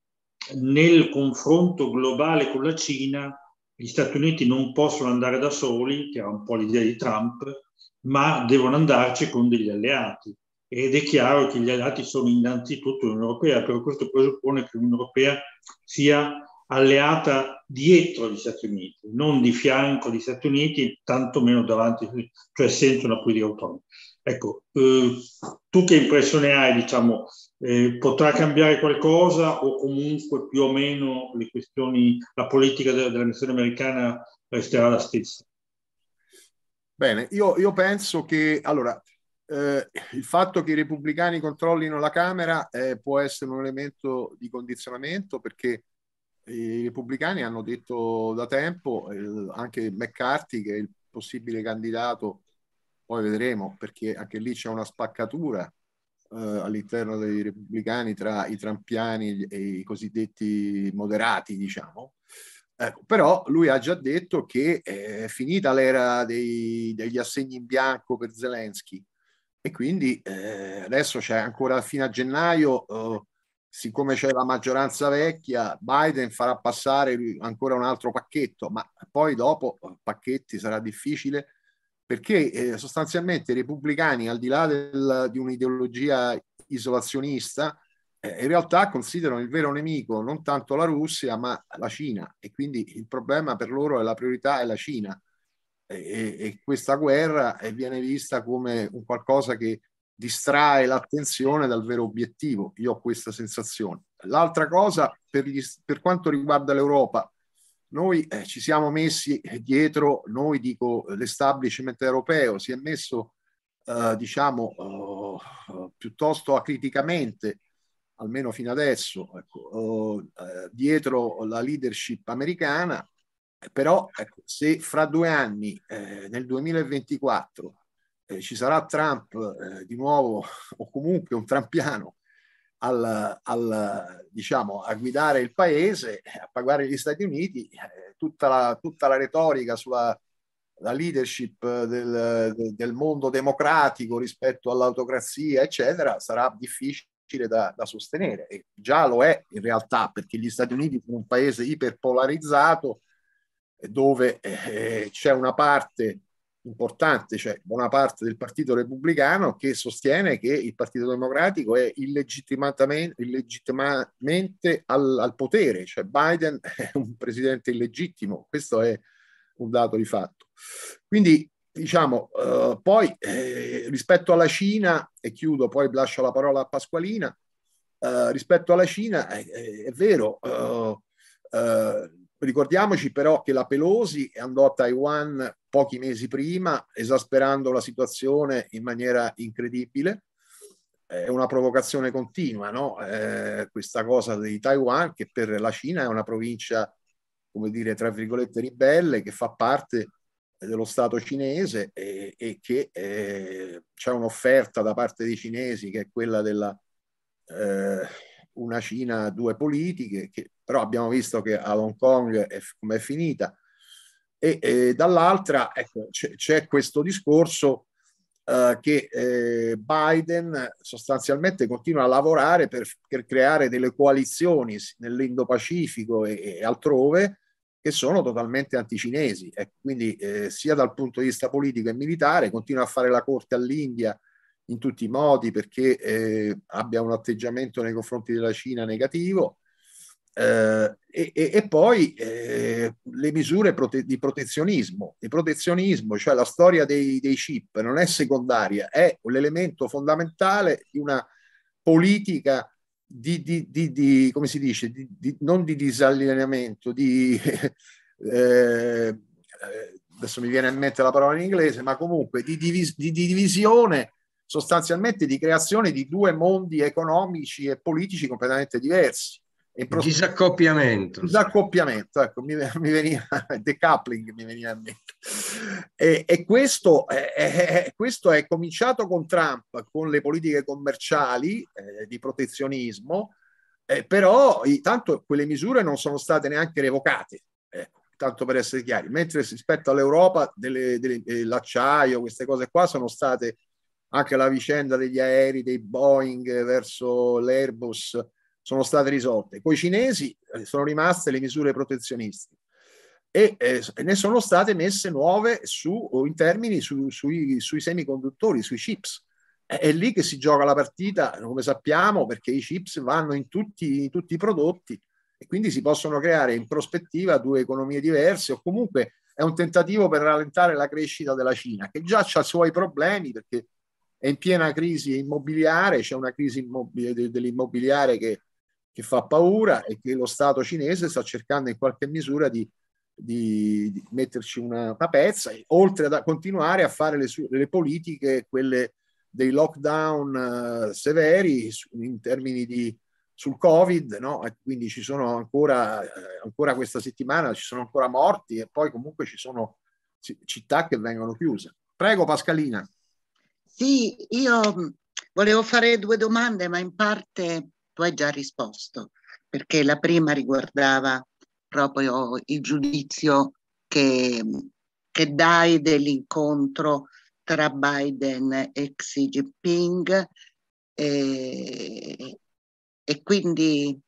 nel confronto globale con la Cina gli Stati Uniti non possono andare da soli, che era un po' l'idea di Trump, ma devono andarci con degli alleati. Ed è chiaro che gli alleati sono innanzitutto l'Unione Europea, per questo presuppone che l'Unione Europea sia alleata dietro gli Stati Uniti, non di fianco agli Stati Uniti, tantomeno davanti, cioè senza una politica autonoma. Ecco, eh, tu che impressione hai, diciamo, eh, potrà cambiare qualcosa o comunque più o meno le questioni, la politica della, della missione americana resterà la stessa? Bene, io, io penso che allora eh, il fatto che i repubblicani controllino la Camera eh, può essere un elemento di condizionamento perché i repubblicani hanno detto da tempo, eh, anche McCarthy che è il possibile candidato, poi vedremo perché anche lì c'è una spaccatura eh, all'interno dei repubblicani tra i trampiani e i cosiddetti moderati, diciamo. Ecco, però lui ha già detto che è finita l'era dei, degli assegni in bianco per Zelensky e quindi eh, adesso c'è ancora fino a gennaio, eh, siccome c'è la maggioranza vecchia, Biden farà passare ancora un altro pacchetto, ma poi dopo eh, pacchetti sarà difficile perché eh, sostanzialmente i repubblicani, al di là del, di un'ideologia isolazionista, eh, in realtà considerano il vero nemico non tanto la Russia, ma la Cina e quindi il problema per loro è la priorità è la Cina e, e questa guerra eh, viene vista come un qualcosa che distrae l'attenzione dal vero obiettivo. Io ho questa sensazione. L'altra cosa, per, gli, per quanto riguarda l'Europa, noi eh, ci siamo messi eh, dietro, noi dico eh, l'establishment europeo, si è messo eh, diciamo eh, eh piuttosto acriticamente, almeno fino adesso, ecco, dietro la leadership americana, però ecco, se fra due anni, nel 2024, ci sarà Trump di nuovo o comunque un trampiano al, al, diciamo, a guidare il paese, a pagare gli Stati Uniti, eh, tutta, la, tutta la retorica sulla la leadership del, del, mondo democratico rispetto all'autocrazia, eccetera, sarà difficile da, da sostenere. E già lo è in realtà, perché gli Stati Uniti sono un paese iperpolarizzato dove eh, c'è una parte importante, cioè buona parte del Partito Repubblicano che sostiene che il Partito Democratico è illegittimamente, illegittimamente al, al, potere, cioè Biden è un presidente illegittimo, questo è un dato di fatto. Quindi diciamo, eh, poi eh, rispetto alla Cina, e chiudo, poi lascio la parola a Pasqualina, eh, rispetto alla Cina è, eh, eh, è vero, eh, Ricordiamoci però che la Pelosi andò a Taiwan pochi mesi prima, esasperando la situazione in maniera incredibile. È una provocazione continua, no? eh, questa cosa di Taiwan, che per la Cina è una provincia, come dire, tra virgolette, ribelle, che fa parte dello Stato cinese e, e che eh, c'è un'offerta da parte dei cinesi che è quella della eh, una Cina, due politiche, che però abbiamo visto che a Hong Kong è, come è finita. E, e dall'altra ecco, c'è, c'è, questo discorso eh, che eh, Biden sostanzialmente continua a lavorare per, per creare delle coalizioni nell'Indo-Pacifico e, e altrove che sono totalmente anticinesi. Ecco, quindi eh, sia dal punto di vista politico e militare continua a fare la corte all'India in tutti i modi perché eh, abbia un atteggiamento nei confronti della Cina negativo eh, e, e, poi eh, le misure prote- di protezionismo, di protezionismo, cioè la storia dei, dei chip non è secondaria, è l'elemento fondamentale di una politica di, di, di, di come si dice, non di disallineamento, di, eh, adesso mi viene in mente la parola in inglese, ma comunque di, divis- divisione sostanzialmente di creazione di due mondi economici e politici completamente diversi e pro... Disaccoppiamento. Disaccoppiamento, ecco, mi, mi veniva, decoupling mi veniva in mente. E, e questo, è, eh, eh, eh, questo, è, cominciato con Trump, con le politiche commerciali eh, di protezionismo, eh, però tanto quelle misure non sono state neanche revocate, ecco, tanto per essere chiari, mentre rispetto all'Europa delle, delle, l'acciaio, queste cose qua sono state anche la vicenda degli aerei, dei Boeing verso l'Airbus, sono state risolte. Con i cinesi eh, sono rimaste le misure protezionistiche e eh, ne sono state messe nuove su, in termini su, sui, sui, semiconduttori, sui chips. È, è, lì che si gioca la partita, come sappiamo, perché i chips vanno in tutti, in tutti i prodotti e quindi si possono creare in prospettiva due economie diverse o comunque è un tentativo per rallentare la crescita della Cina, che già ha i suoi problemi perché è in piena crisi immobiliare, c'è una crisi dell'immobiliare che che fa paura e che lo Stato cinese sta cercando in qualche misura di, di, di metterci una, una pezza, oltre a continuare a fare le, su, le politiche, quelle dei lockdown uh, severi in termini di sul Covid, no? E quindi ci sono ancora, eh, ancora questa settimana, ci sono ancora morti e poi comunque ci sono città che vengono chiuse. Prego Pascalina. Sì, io mm, volevo fare due domande, ma in parte tu hai già risposto, perché la prima riguardava proprio il giudizio che, che dai dell'incontro tra Biden e Xi Jinping e, e quindi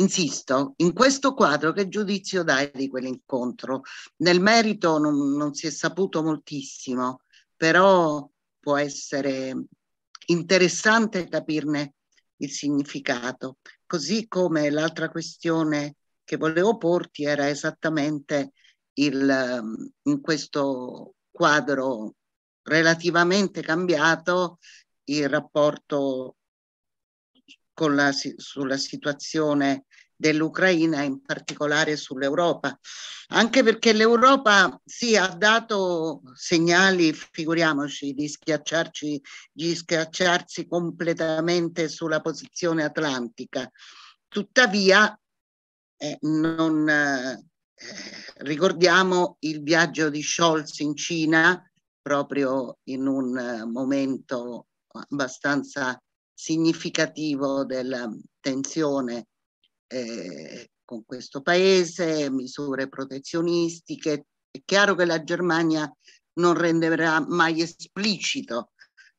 insisto, in questo quadro che giudizio dai di quell'incontro? Nel merito non, non, si è saputo moltissimo, però può essere interessante capirne il significato. Così come l'altra questione che volevo porti era esattamente il, ehm, in questo quadro relativamente cambiato il rapporto la, sulla situazione dell'Ucraina, in particolare sull'Europa, anche perché l'Europa sì, ha dato segnali, figuriamoci, di, schiacciarci, di schiacciarsi completamente sulla posizione atlantica. Tuttavia, eh, non, eh, ricordiamo il viaggio di Scholz in Cina, proprio in un eh, momento abbastanza significativo della tensione eh, con questo paese, misure protezionistiche. È chiaro che la Germania non renderà mai esplicito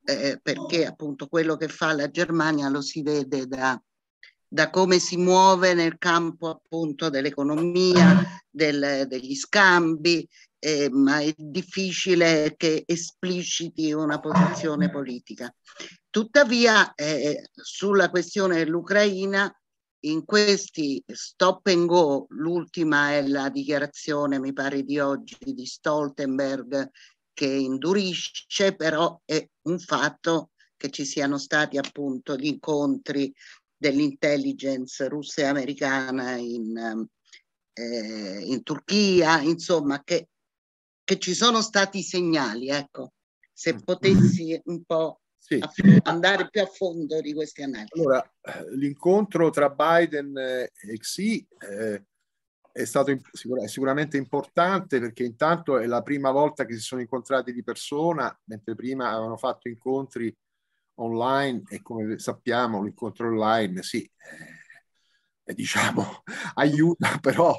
eh, perché appunto quello che fa la Germania lo si vede da, da come si muove nel campo appunto dell'economia, del, degli scambi, eh, ma è difficile che espliciti una posizione politica. Tuttavia eh, sulla questione dell'Ucraina in questi stop and go, l'ultima è la dichiarazione, mi pare di oggi, di Stoltenberg che indurisce, però è un fatto che ci siano stati appunto gli incontri dell'intelligence russa e americana in, eh, in Turchia, insomma, che, che, ci sono stati segnali, ecco, se mm. potessi un po' sì. andare più a fondo di questi analisi. Allora, l'incontro tra Biden e Xi eh, è stato sicur- è sicuramente importante perché intanto è la prima volta che si sono incontrati di persona, mentre prima avevano fatto incontri online e come sappiamo l'incontro online, sì, eh, diciamo, aiuta, però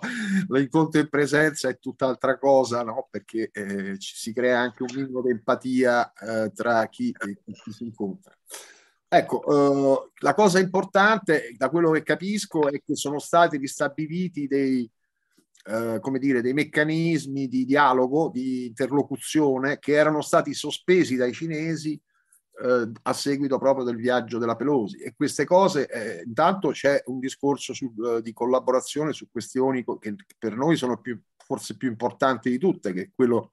l'incontro in presenza è tutt'altra cosa, no? perché eh, ci si crea anche un minimo di empatia eh, tra chi, chi, si incontra. Ecco, eh, la cosa importante, da quello che capisco, è che sono stati ristabiliti dei, eh, come dire, dei meccanismi di dialogo, di interlocuzione, che erano stati sospesi dai cinesi eh, a seguito proprio del viaggio della Pelosi. E queste cose, eh, intanto c'è un discorso su, eh, di collaborazione su questioni che per noi sono più, forse più importanti di tutte, che è quello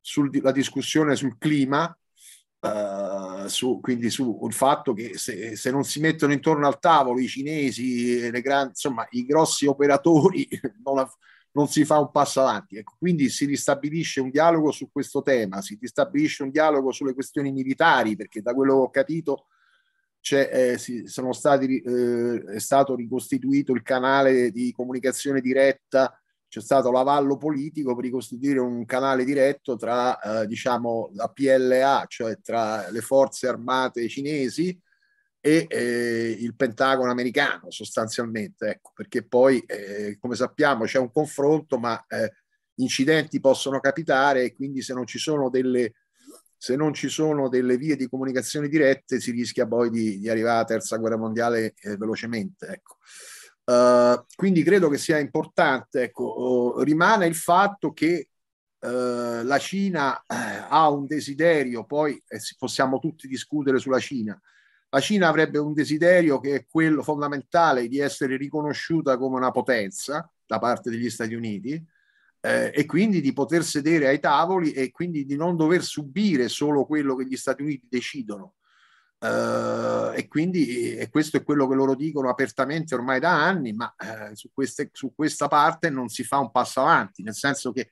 sulla discussione sul clima, Uh, su, quindi sul fatto che se, se, non si mettono intorno al tavolo i cinesi, le grandi, insomma i grossi operatori, non, non si fa un passo avanti. Ecco, quindi si ristabilisce un dialogo su questo tema, si ristabilisce un dialogo sulle questioni militari, perché da quello che ho capito eh, si, stati, eh, è stato ricostituito il canale di comunicazione diretta, c'è stato l'avallo politico per ricostituire un canale diretto tra eh, diciamo, la PLA, cioè tra le forze armate cinesi, e eh, il Pentagono americano sostanzialmente, ecco, perché poi eh, come sappiamo c'è un confronto, ma eh, incidenti possono capitare e quindi se non ci sono delle, se non ci sono delle vie di comunicazione dirette si rischia poi di, di arrivare alla terza guerra mondiale eh, velocemente. Ecco. Uh, quindi credo che sia importante, ecco, rimane il fatto che uh, la Cina eh, ha un desiderio, poi eh, possiamo tutti discutere sulla Cina, la Cina avrebbe un desiderio che è quello fondamentale di essere riconosciuta come una potenza da parte degli Stati Uniti eh, e quindi di poter sedere ai tavoli e quindi di non dover subire solo quello che gli Stati Uniti decidono. Uh, e quindi e questo è quello che loro dicono apertamente ormai da anni, ma eh, su, queste, su, questa parte non si fa un passo avanti, nel senso che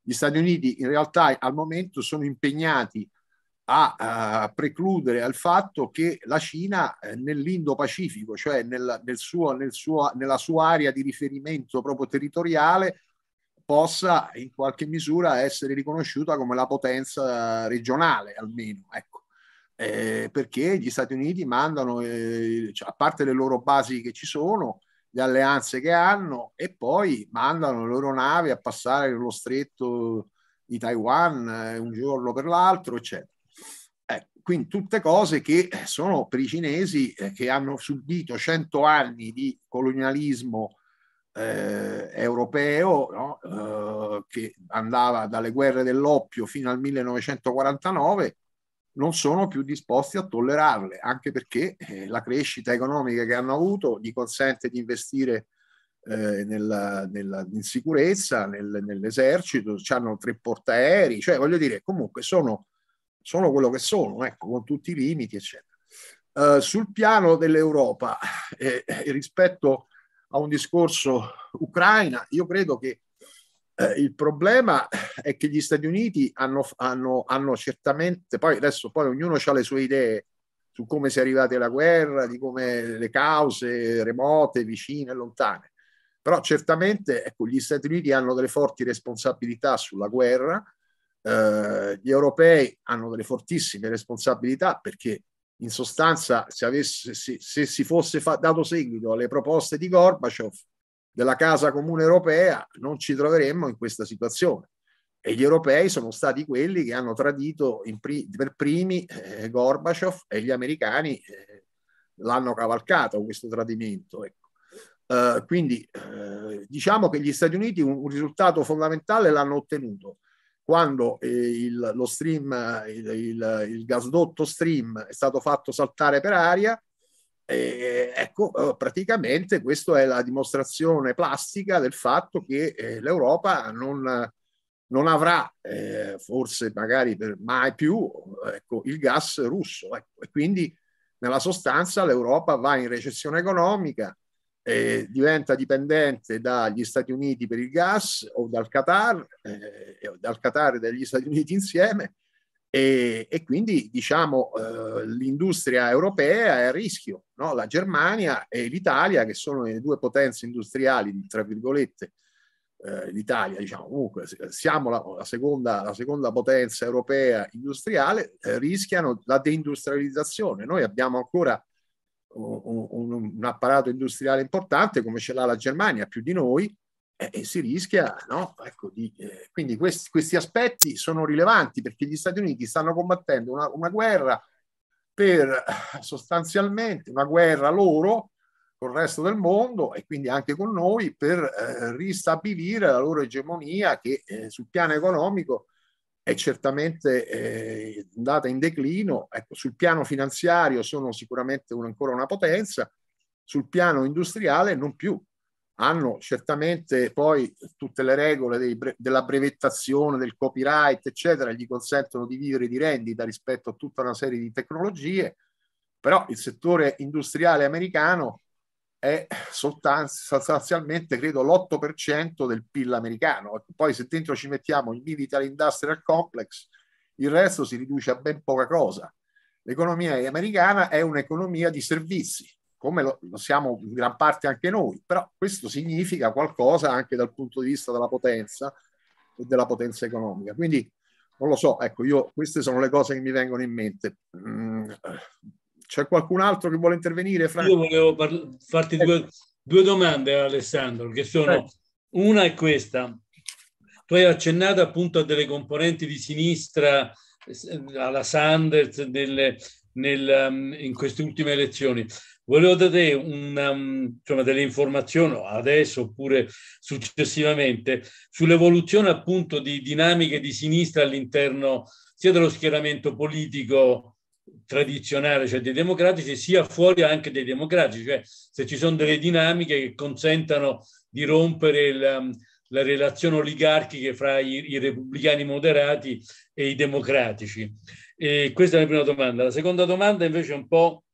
gli Stati Uniti in realtà al momento sono impegnati a, a, eh, precludere al fatto che la Cina eh, nell'Indo-Pacifico, cioè nel, nel suo, nel suo, nella sua area di riferimento proprio territoriale, possa in qualche misura essere riconosciuta come la potenza regionale almeno. Ecco. Eh, perché gli Stati Uniti mandano, eh, cioè, a parte le loro basi che ci sono, le alleanze che hanno, e poi mandano le loro navi a passare lo stretto di Taiwan eh, un giorno per l'altro, eccetera quindi tutte cose che eh, sono per i cinesi eh, che hanno subito 100 anni di colonialismo eh, europeo no? eh, che andava dalle guerre dell'oppio fino al 1949 non sono più disposti a tollerarle anche perché eh, la crescita economica che hanno avuto gli consente di investire nella, eh, nella, in sicurezza nel, nell'esercito hanno tre portaerei cioè voglio dire comunque sono sono quello che sono, ecco, con tutti i limiti, eccetera. Eh, sul piano dell'Europa eh, eh, rispetto a un discorso Ucraina, io credo che eh, il problema è che gli Stati Uniti hanno, hanno, hanno certamente, poi adesso poi ognuno ha le sue idee su come si è arrivati alla guerra, di come le cause remote, vicine, e lontane, però certamente ecco, gli Stati Uniti hanno delle forti responsabilità sulla guerra, eh, gli europei hanno delle fortissime responsabilità perché in sostanza se, avesse, se, se si fosse fa- dato seguito alle proposte di Gorbaciov della Casa Comune Europea non ci troveremmo in questa situazione e gli europei sono stati quelli che hanno tradito pri- per primi eh, Gorbaciov e gli americani eh, l'hanno cavalcato questo tradimento. Ecco. Eh, quindi eh, diciamo che gli Stati Uniti un, un risultato fondamentale l'hanno ottenuto quando eh, il, lo stream, il, il, il, gasdotto stream è stato fatto saltare per aria, ecco, eh, ecco, praticamente questa è la dimostrazione plastica del fatto che eh, l'Europa non, non avrà, eh, forse magari per mai più, ecco, il gas russo. Ecco. E quindi, nella sostanza, l'Europa va in recessione economica, eh, diventa dipendente dagli Stati Uniti per il gas o dal Qatar, eh, dal Qatar e dagli Stati Uniti insieme e, e quindi diciamo eh, l'industria europea è a rischio, no? la Germania e l'Italia che sono le due potenze industriali, tra virgolette, eh, l'Italia diciamo comunque siamo la, la, seconda, la seconda potenza europea industriale, eh, rischiano la deindustrializzazione, noi abbiamo ancora un, un apparato industriale importante come ce l'ha la Germania, più di noi, e si rischia, no? ecco, di, eh, quindi questi, questi, aspetti sono rilevanti perché gli Stati Uniti stanno combattendo una, una, guerra per sostanzialmente una guerra loro con il resto del mondo e quindi anche con noi per eh, ristabilire la loro egemonia che eh, sul piano economico è certamente eh, andata in declino. Ecco, sul piano finanziario sono sicuramente un, ancora una potenza, sul piano industriale non più. Hanno certamente poi tutte le regole dei, della brevettazione, del copyright, eccetera, gli consentono di vivere di rendita rispetto a tutta una serie di tecnologie, però il settore industriale americano è sostanzialmente credo l'8% del PIL americano. Poi se dentro ci mettiamo il military industrial complex, il resto si riduce a ben poca cosa. L'economia americana è un'economia di servizi, come lo, lo siamo in gran parte anche noi, però questo significa qualcosa anche dal punto di vista della potenza e della potenza economica. Quindi non lo so, ecco, io queste sono le cose che mi vengono in mente. Mm c'è qualcun altro che vuole intervenire? Frank? Io volevo par- farti due, ecco. due, domande, Alessandro, che sono ecco. una è questa. Tu hai accennato appunto a delle componenti di sinistra, alla Sanders, delle, nel, um, in queste ultime elezioni. Volevo da te una, um, insomma, delle informazioni adesso oppure successivamente sull'evoluzione appunto di dinamiche di sinistra all'interno sia dello schieramento politico tradizionale, cioè dei democratici, sia fuori anche dei democratici, cioè se ci sono delle dinamiche che consentano di rompere la, um, la relazione oligarchica fra i, i, repubblicani moderati e i democratici. E questa è la prima domanda. La seconda domanda invece è un po',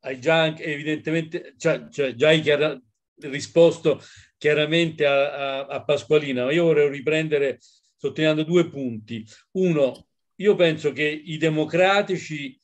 hai già evidentemente, cioè, cioè già hai chiara, risposto chiaramente a, a, a Pasqualina, ma io vorrei riprendere sottolineando due punti. Uno, io penso che i democratici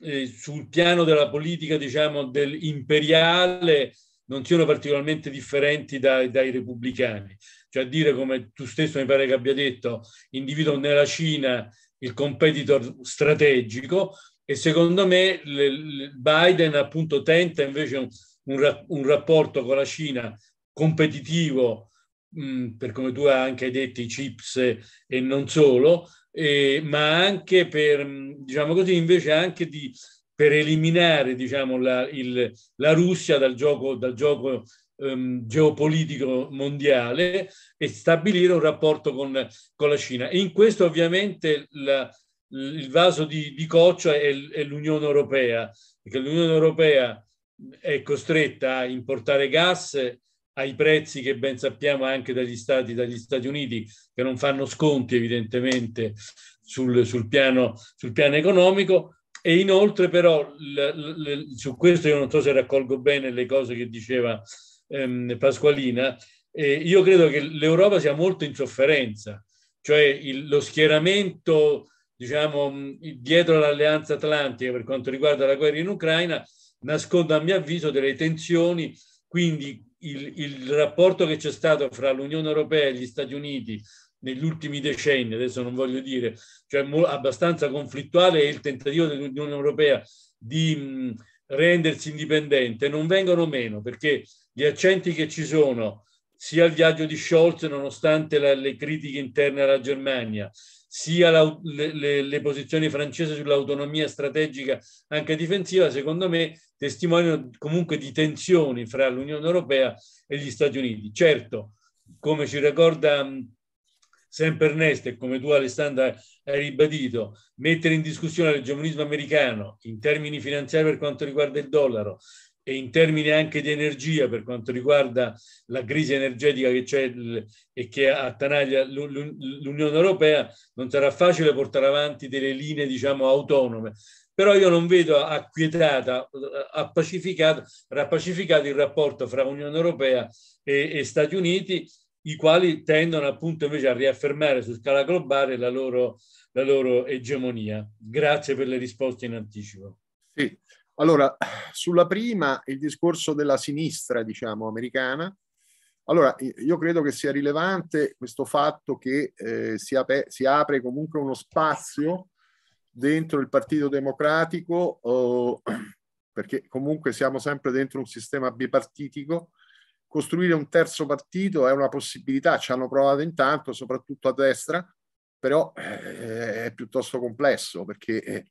eh, sul piano della politica, diciamo, dell'imperiale non siano particolarmente differenti dai, dai, repubblicani. Cioè dire, come tu stesso mi pare che abbia detto, individuo nella Cina il competitor strategico e secondo me le, le Biden appunto tenta invece un, un, un, rapporto con la Cina competitivo, mh, mm, per come tu hai anche detto, i chips e non solo, eh, ma anche per, mm, diciamo così, invece anche di, per eliminare diciamo, la, il, la, Russia dal gioco, dal gioco ehm, geopolitico mondiale e stabilire un rapporto con, con la Cina. in questo ovviamente la, il vaso di, di coccia è, è l'Unione Europea, perché l'Unione Europea è costretta a importare gas ai prezzi che ben sappiamo anche dagli Stati, dagli Stati Uniti, che non fanno sconti evidentemente sul, sul, piano, sul piano economico. E inoltre però, l, l, su questo io non so se raccolgo bene le cose che diceva ehm, Pasqualina, eh, io credo che l'Europa sia molto in sofferenza, cioè il, lo schieramento diciamo, dietro l'alleanza atlantica per quanto riguarda la guerra in Ucraina nasconde a mio avviso delle tensioni, quindi il, il rapporto che c'è stato fra l'Unione Europea e gli Stati Uniti negli ultimi decenni, adesso non voglio dire, cioè abbastanza conflittuale è il tentativo dell'Unione Europea di mh, rendersi indipendente, non vengono meno perché gli accenti che ci sono sia il viaggio di Scholz nonostante la, le critiche interne alla Germania, sia la, le, le, posizioni francesi sull'autonomia strategica anche difensiva, secondo me testimoniano comunque di tensioni fra l'Unione Europea e gli Stati Uniti. Certo, come ci ricorda sempre Ernesto e come tu Alessandra hai ribadito, mettere in discussione l'egemonismo americano in termini finanziari per quanto riguarda il dollaro e in termini anche di energia per quanto riguarda la crisi energetica che c'è e che attanaglia l'Unione Europea, non sarà facile portare avanti delle linee diciamo autonome però io non vedo acquietata, eh, rappacificato il rapporto fra Unione Europea e, e Stati Uniti, i quali tendono appunto invece a riaffermare su scala globale la loro, la loro egemonia. Grazie per le risposte in anticipo. Sì, allora, sulla prima, il discorso della sinistra, diciamo, americana. Allora, io credo che sia rilevante questo fatto che eh, si, ape- si apre comunque uno spazio dentro il Partito Democratico, eh, perché comunque siamo sempre dentro un sistema bipartitico, costruire un terzo partito è una possibilità, ci hanno provato intanto, soprattutto a destra, però eh, è piuttosto complesso perché eh,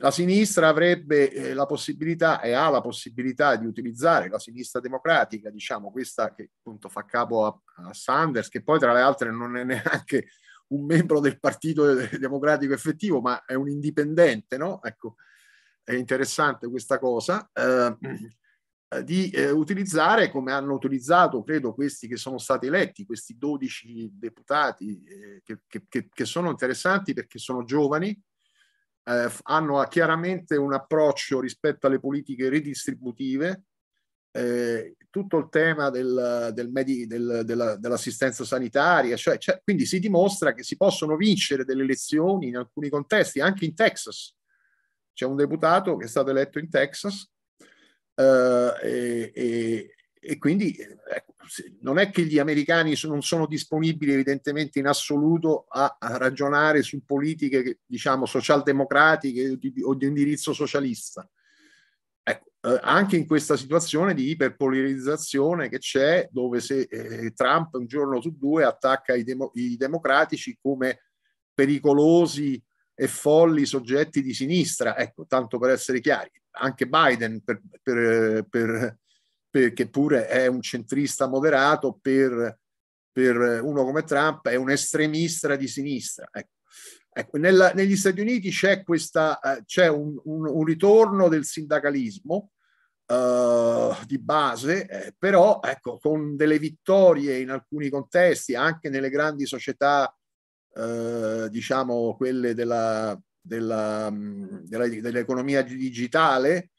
la sinistra avrebbe eh, la possibilità e ha la possibilità di utilizzare la sinistra democratica, diciamo questa che appunto fa capo a, a Sanders, che poi tra le altre non è neanche un membro del Partito Democratico effettivo, ma è un indipendente, no? Ecco, è interessante questa cosa, ehm, mm. eh, di eh, utilizzare, come hanno utilizzato, credo, questi che sono stati eletti, questi 12 deputati, eh, che, che, che, sono interessanti perché sono giovani, eh, hanno chiaramente un approccio rispetto alle politiche ridistributive, eh, tutto il tema del, del medi, del, della, dell'assistenza sanitaria, cioè, cioè, quindi si dimostra che si possono vincere delle elezioni in alcuni contesti, anche in Texas. C'è un deputato che è stato eletto in Texas eh, e, e, e, quindi ecco, non è che gli americani non sono disponibili evidentemente in assoluto a, a ragionare su politiche diciamo socialdemocratiche o di, o di indirizzo socialista eh, anche in questa situazione di iperpolarizzazione che c'è, dove se eh, Trump un giorno su due attacca i, demo- i democratici come pericolosi e folli soggetti di sinistra, ecco, tanto per essere chiari, anche Biden, per, per, per, perché pure è un centrista moderato, per, uno come Trump è un estremista di sinistra. Ecco. Ecco, nella, negli Stati Uniti c'è, questa, eh, c'è un, un, un, ritorno del sindacalismo eh, di base, eh, però ecco, con delle vittorie in alcuni contesti, anche nelle grandi società, eh, diciamo quelle della, della, mm, della, dell'economia digitale,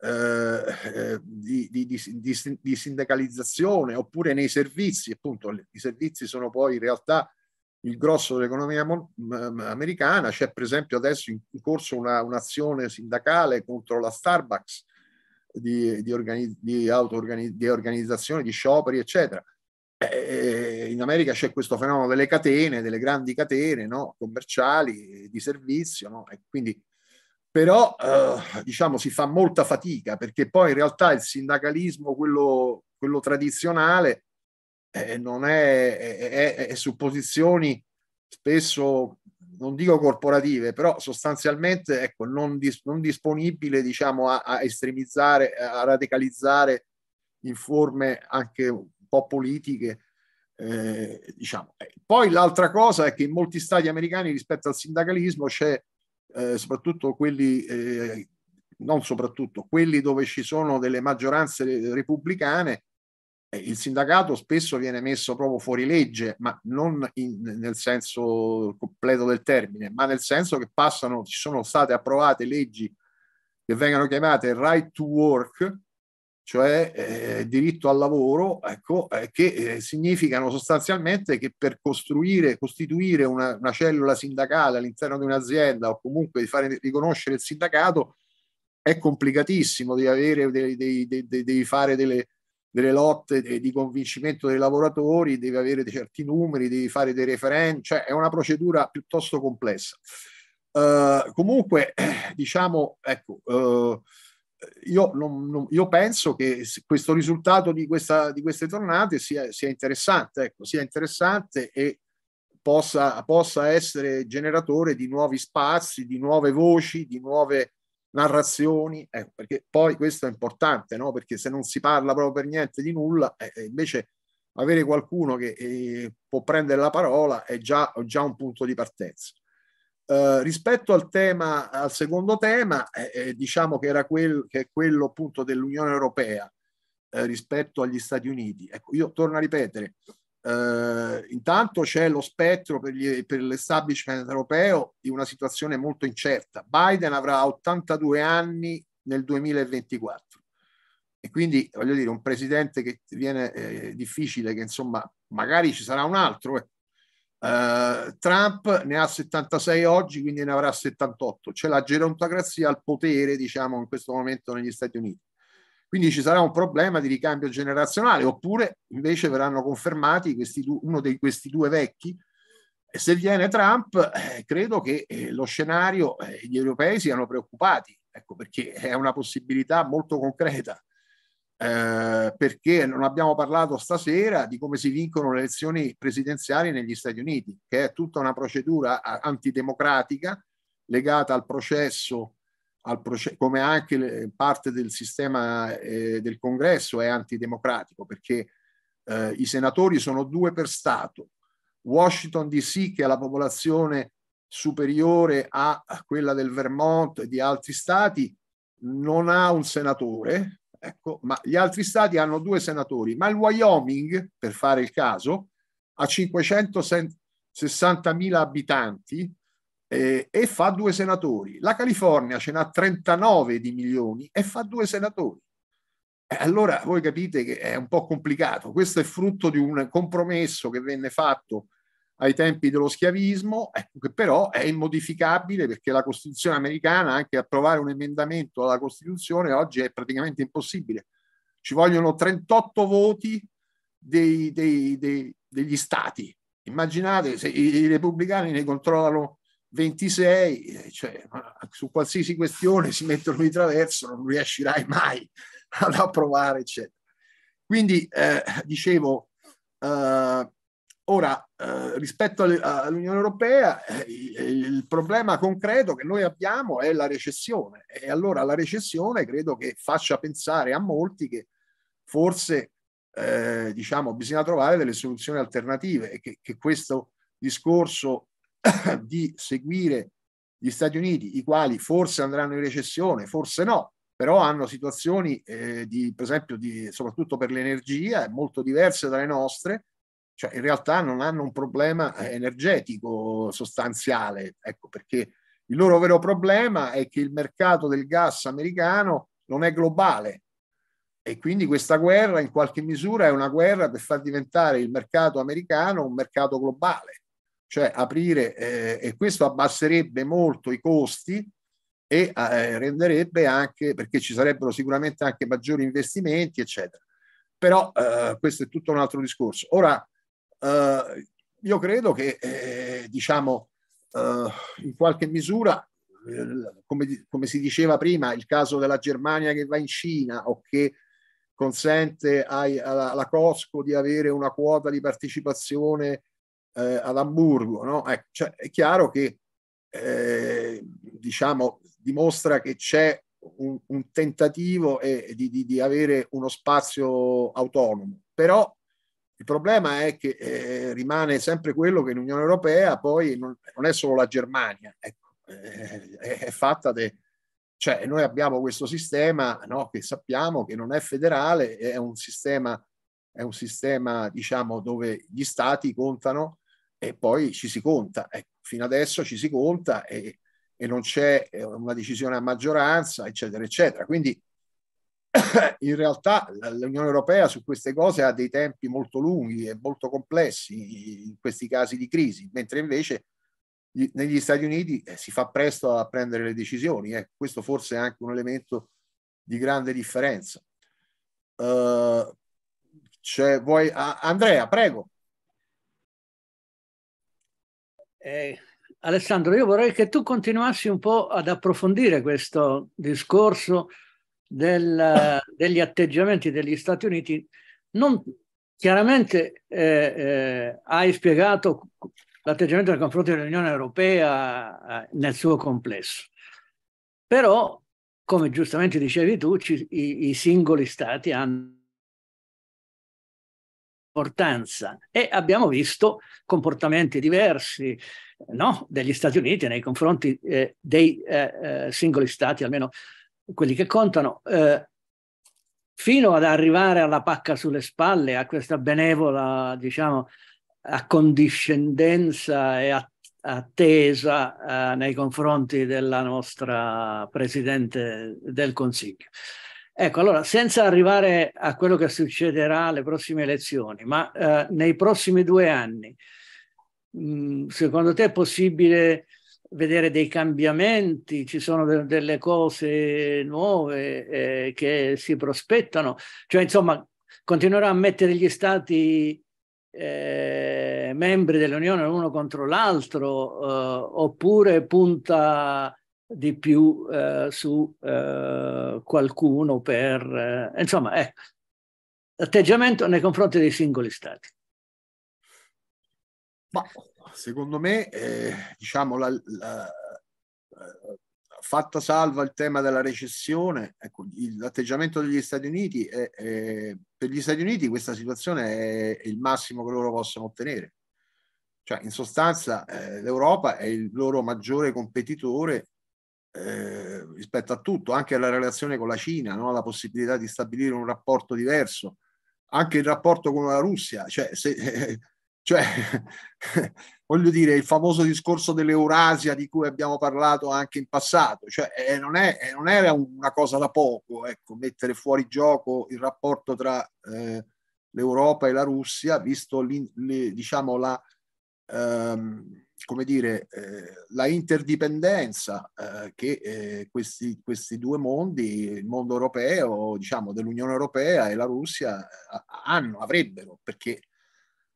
eh, eh, di, di, di, di, sindacalizzazione, oppure nei servizi, appunto, i servizi sono poi in realtà il grosso dell'economia americana, c'è per esempio adesso in corso una, un'azione sindacale contro la Starbucks di, di, organi- di, organi- di organizzazione, di scioperi, eccetera. Eh, eh, in America c'è questo fenomeno delle catene, delle grandi catene no? commerciali, di servizio, no? e quindi però eh, diciamo si fa molta fatica perché poi in realtà il sindacalismo, quello, quello tradizionale, eh, non è, è, è, è, su posizioni spesso non dico corporative, però sostanzialmente ecco, non, dis- non disponibile diciamo, a-, a estremizzare, a radicalizzare in forme anche un po' politiche. Eh, diciamo. Eh, poi l'altra cosa è che in molti stati americani rispetto al sindacalismo c'è eh, soprattutto quelli, eh, non soprattutto, quelli dove ci sono delle maggioranze eh, repubblicane, eh, il sindacato spesso viene messo proprio fuori legge, ma non in, nel senso completo del termine, ma nel senso che passano, ci sono state approvate leggi che vengono chiamate right to work, cioè eh, diritto al lavoro, ecco, eh, che eh, significano sostanzialmente che per costruire, costituire una, una cellula sindacale all'interno di un'azienda o comunque di fare riconoscere il sindacato è complicatissimo, devi, avere, devi, devi, devi fare delle delle lotte di convincimento dei lavoratori, devi avere certi numeri, devi fare dei referendum, cioè è una procedura piuttosto complessa. Uh, comunque, diciamo, ecco, uh, io, non, non, io, penso che questo risultato di, questa, di queste tornate sia, sia, interessante, ecco, sia interessante e possa, possa essere generatore di nuovi spazi, di nuove voci, di nuove narrazioni, eh, perché poi questo è importante, no? perché se non si parla proprio per niente di nulla, eh, eh invece avere qualcuno che eh, può prendere la parola è già, già un punto di partenza. Eh, rispetto al tema, al secondo tema, eh, diciamo che era quel, che è quello appunto dell'Unione Europea rispetto agli Stati Uniti. Ecco, io torno a ripetere, eh, intanto c'è lo spettro per, gli, per l'establishment europeo di una situazione molto incerta. Biden avrà 82 anni nel 2024 e quindi voglio dire un presidente che viene eh, difficile che insomma magari ci sarà un altro eh. uh, Trump ne ha 76 oggi quindi ne avrà 78 c'è la gerontocrazia al potere diciamo in questo momento negli Stati Uniti quindi ci sarà un problema di ricambio generazionale, oppure invece verranno confermati questi, due, uno di questi due vecchi. E se viene Trump, eh, credo che eh, lo scenario, eh, gli europei siano preoccupati, ecco perché è una possibilità molto concreta. Eh, perché non abbiamo parlato stasera di come si vincono le elezioni presidenziali negli Stati Uniti, che è tutta una procedura antidemocratica legata al processo processo, come anche parte del sistema eh, del congresso è antidemocratico perché eh, i senatori sono due per Stato. Washington DC che ha la popolazione superiore a quella del Vermont e di altri stati non ha un senatore, ecco, ma gli altri stati hanno due senatori, ma il Wyoming, per fare il caso, ha 560.000 abitanti, eh, e fa due senatori. La California ce n'ha 39 di milioni e fa due senatori. allora voi capite che è un po' complicato. Questo è frutto di un compromesso che venne fatto ai tempi dello schiavismo, ecco, che però è immodificabile perché la Costituzione americana, anche approvare un emendamento alla Costituzione oggi è praticamente impossibile. Ci vogliono 38 voti dei, dei, dei, degli stati. Immaginate se i, i repubblicani ne controllano 26, eh, cioè, su qualsiasi questione si mettono di traverso, non riuscirai mai ad approvare, eccetera. Quindi, eh, dicevo, eh, ora, eh, rispetto all'Unione Europea, eh, il, problema concreto che noi abbiamo è la recessione. E allora la recessione credo che faccia pensare a molti che forse, eh, diciamo, bisogna trovare delle soluzioni alternative e che, che questo discorso di seguire gli Stati Uniti, i quali forse andranno in recessione, forse no, però hanno situazioni eh, di, per esempio, di, soprattutto per l'energia, molto diverse dalle nostre, cioè in realtà non hanno un problema eh, energetico sostanziale, ecco perché il loro vero problema è che il mercato del gas americano non è globale e quindi questa guerra in qualche misura è una guerra per far diventare il mercato americano un mercato globale cioè aprire eh, e questo abbasserebbe molto i costi e eh, renderebbe anche perché ci sarebbero sicuramente anche maggiori investimenti eccetera però eh, questo è tutto un altro discorso ora eh, io credo che eh, diciamo eh, in qualche misura come, come, si diceva prima il caso della Germania che va in Cina o che consente ai, alla, alla Cosco di avere una quota di partecipazione eh, ad Hamburgo. No? Ecco, cioè, è chiaro che eh, diciamo, dimostra che c'è un, un tentativo eh, di, di, di, avere uno spazio autonomo, però il problema è che eh, rimane sempre quello che l'Unione Europea poi non, non è solo la Germania, ecco, eh, è, è fatta di cioè noi abbiamo questo sistema no, che sappiamo che non è federale, è un sistema, è un sistema diciamo, dove gli stati contano e poi ci si conta. Ecco, fino adesso ci si conta e, e non c'è eh, una decisione a maggioranza, eccetera, eccetera. Quindi in realtà l'Unione Europea su queste cose ha dei tempi molto lunghi e molto complessi in questi casi di crisi, mentre invece negli Stati Uniti eh, si fa presto a prendere le decisioni. Eh. Questo forse è anche un elemento di grande differenza. Uh, cioè, vuoi, ah, Andrea, prego. Eh, Alessandro, io vorrei che tu continuassi un po' ad approfondire questo discorso del, degli atteggiamenti degli Stati Uniti. Non, chiaramente eh, eh, hai spiegato l'atteggiamento nei confronti dell'Unione Europea eh, nel suo complesso, però, come giustamente dicevi tu, ci, i, i singoli Stati hanno importanza e abbiamo visto comportamenti diversi no? degli Stati Uniti nei confronti eh, dei eh, eh, singoli stati, almeno quelli che contano, eh, fino ad arrivare alla pacca sulle spalle, a questa benevola, diciamo, accondiscendenza e att attesa eh, nei confronti della nostra Presidente del Consiglio. Ecco, allora, senza arrivare a quello che succederà alle prossime elezioni, ma eh, nei prossimi due anni, mh, mm, secondo te è possibile vedere dei cambiamenti? Ci sono de delle cose nuove eh, che si prospettano? Cioè, insomma, continuerà a mettere gli stati eh, membri dell'Unione uno contro l'altro eh, oppure punta di più eh, su eh, qualcuno per... Eh, insomma, eh, atteggiamento nei confronti dei singoli stati. Ma secondo me, eh, diciamo, la, la, eh, fatta salva il tema della recessione, ecco, l'atteggiamento degli Stati Uniti, è, è, per gli Stati Uniti questa situazione è il massimo che loro possono ottenere. Cioè, in sostanza eh, l'Europa è il loro maggiore competitore eh, rispetto a tutto, anche alla relazione con la Cina, no? la possibilità di stabilire un rapporto diverso, anche il rapporto con la Russia, cioè, se, cioè voglio dire il famoso discorso dell'Eurasia di cui abbiamo parlato anche in passato, cioè, eh, non, è, eh, non, era una cosa da poco, ecco, mettere fuori gioco il rapporto tra l'Europa e la Russia, visto diciamo, la... Ehm, come dire, eh, la interdipendenza eh, che eh, questi, questi, due mondi, il mondo europeo, diciamo dell'Unione Europea e la Russia, eh, hanno, avrebbero, perché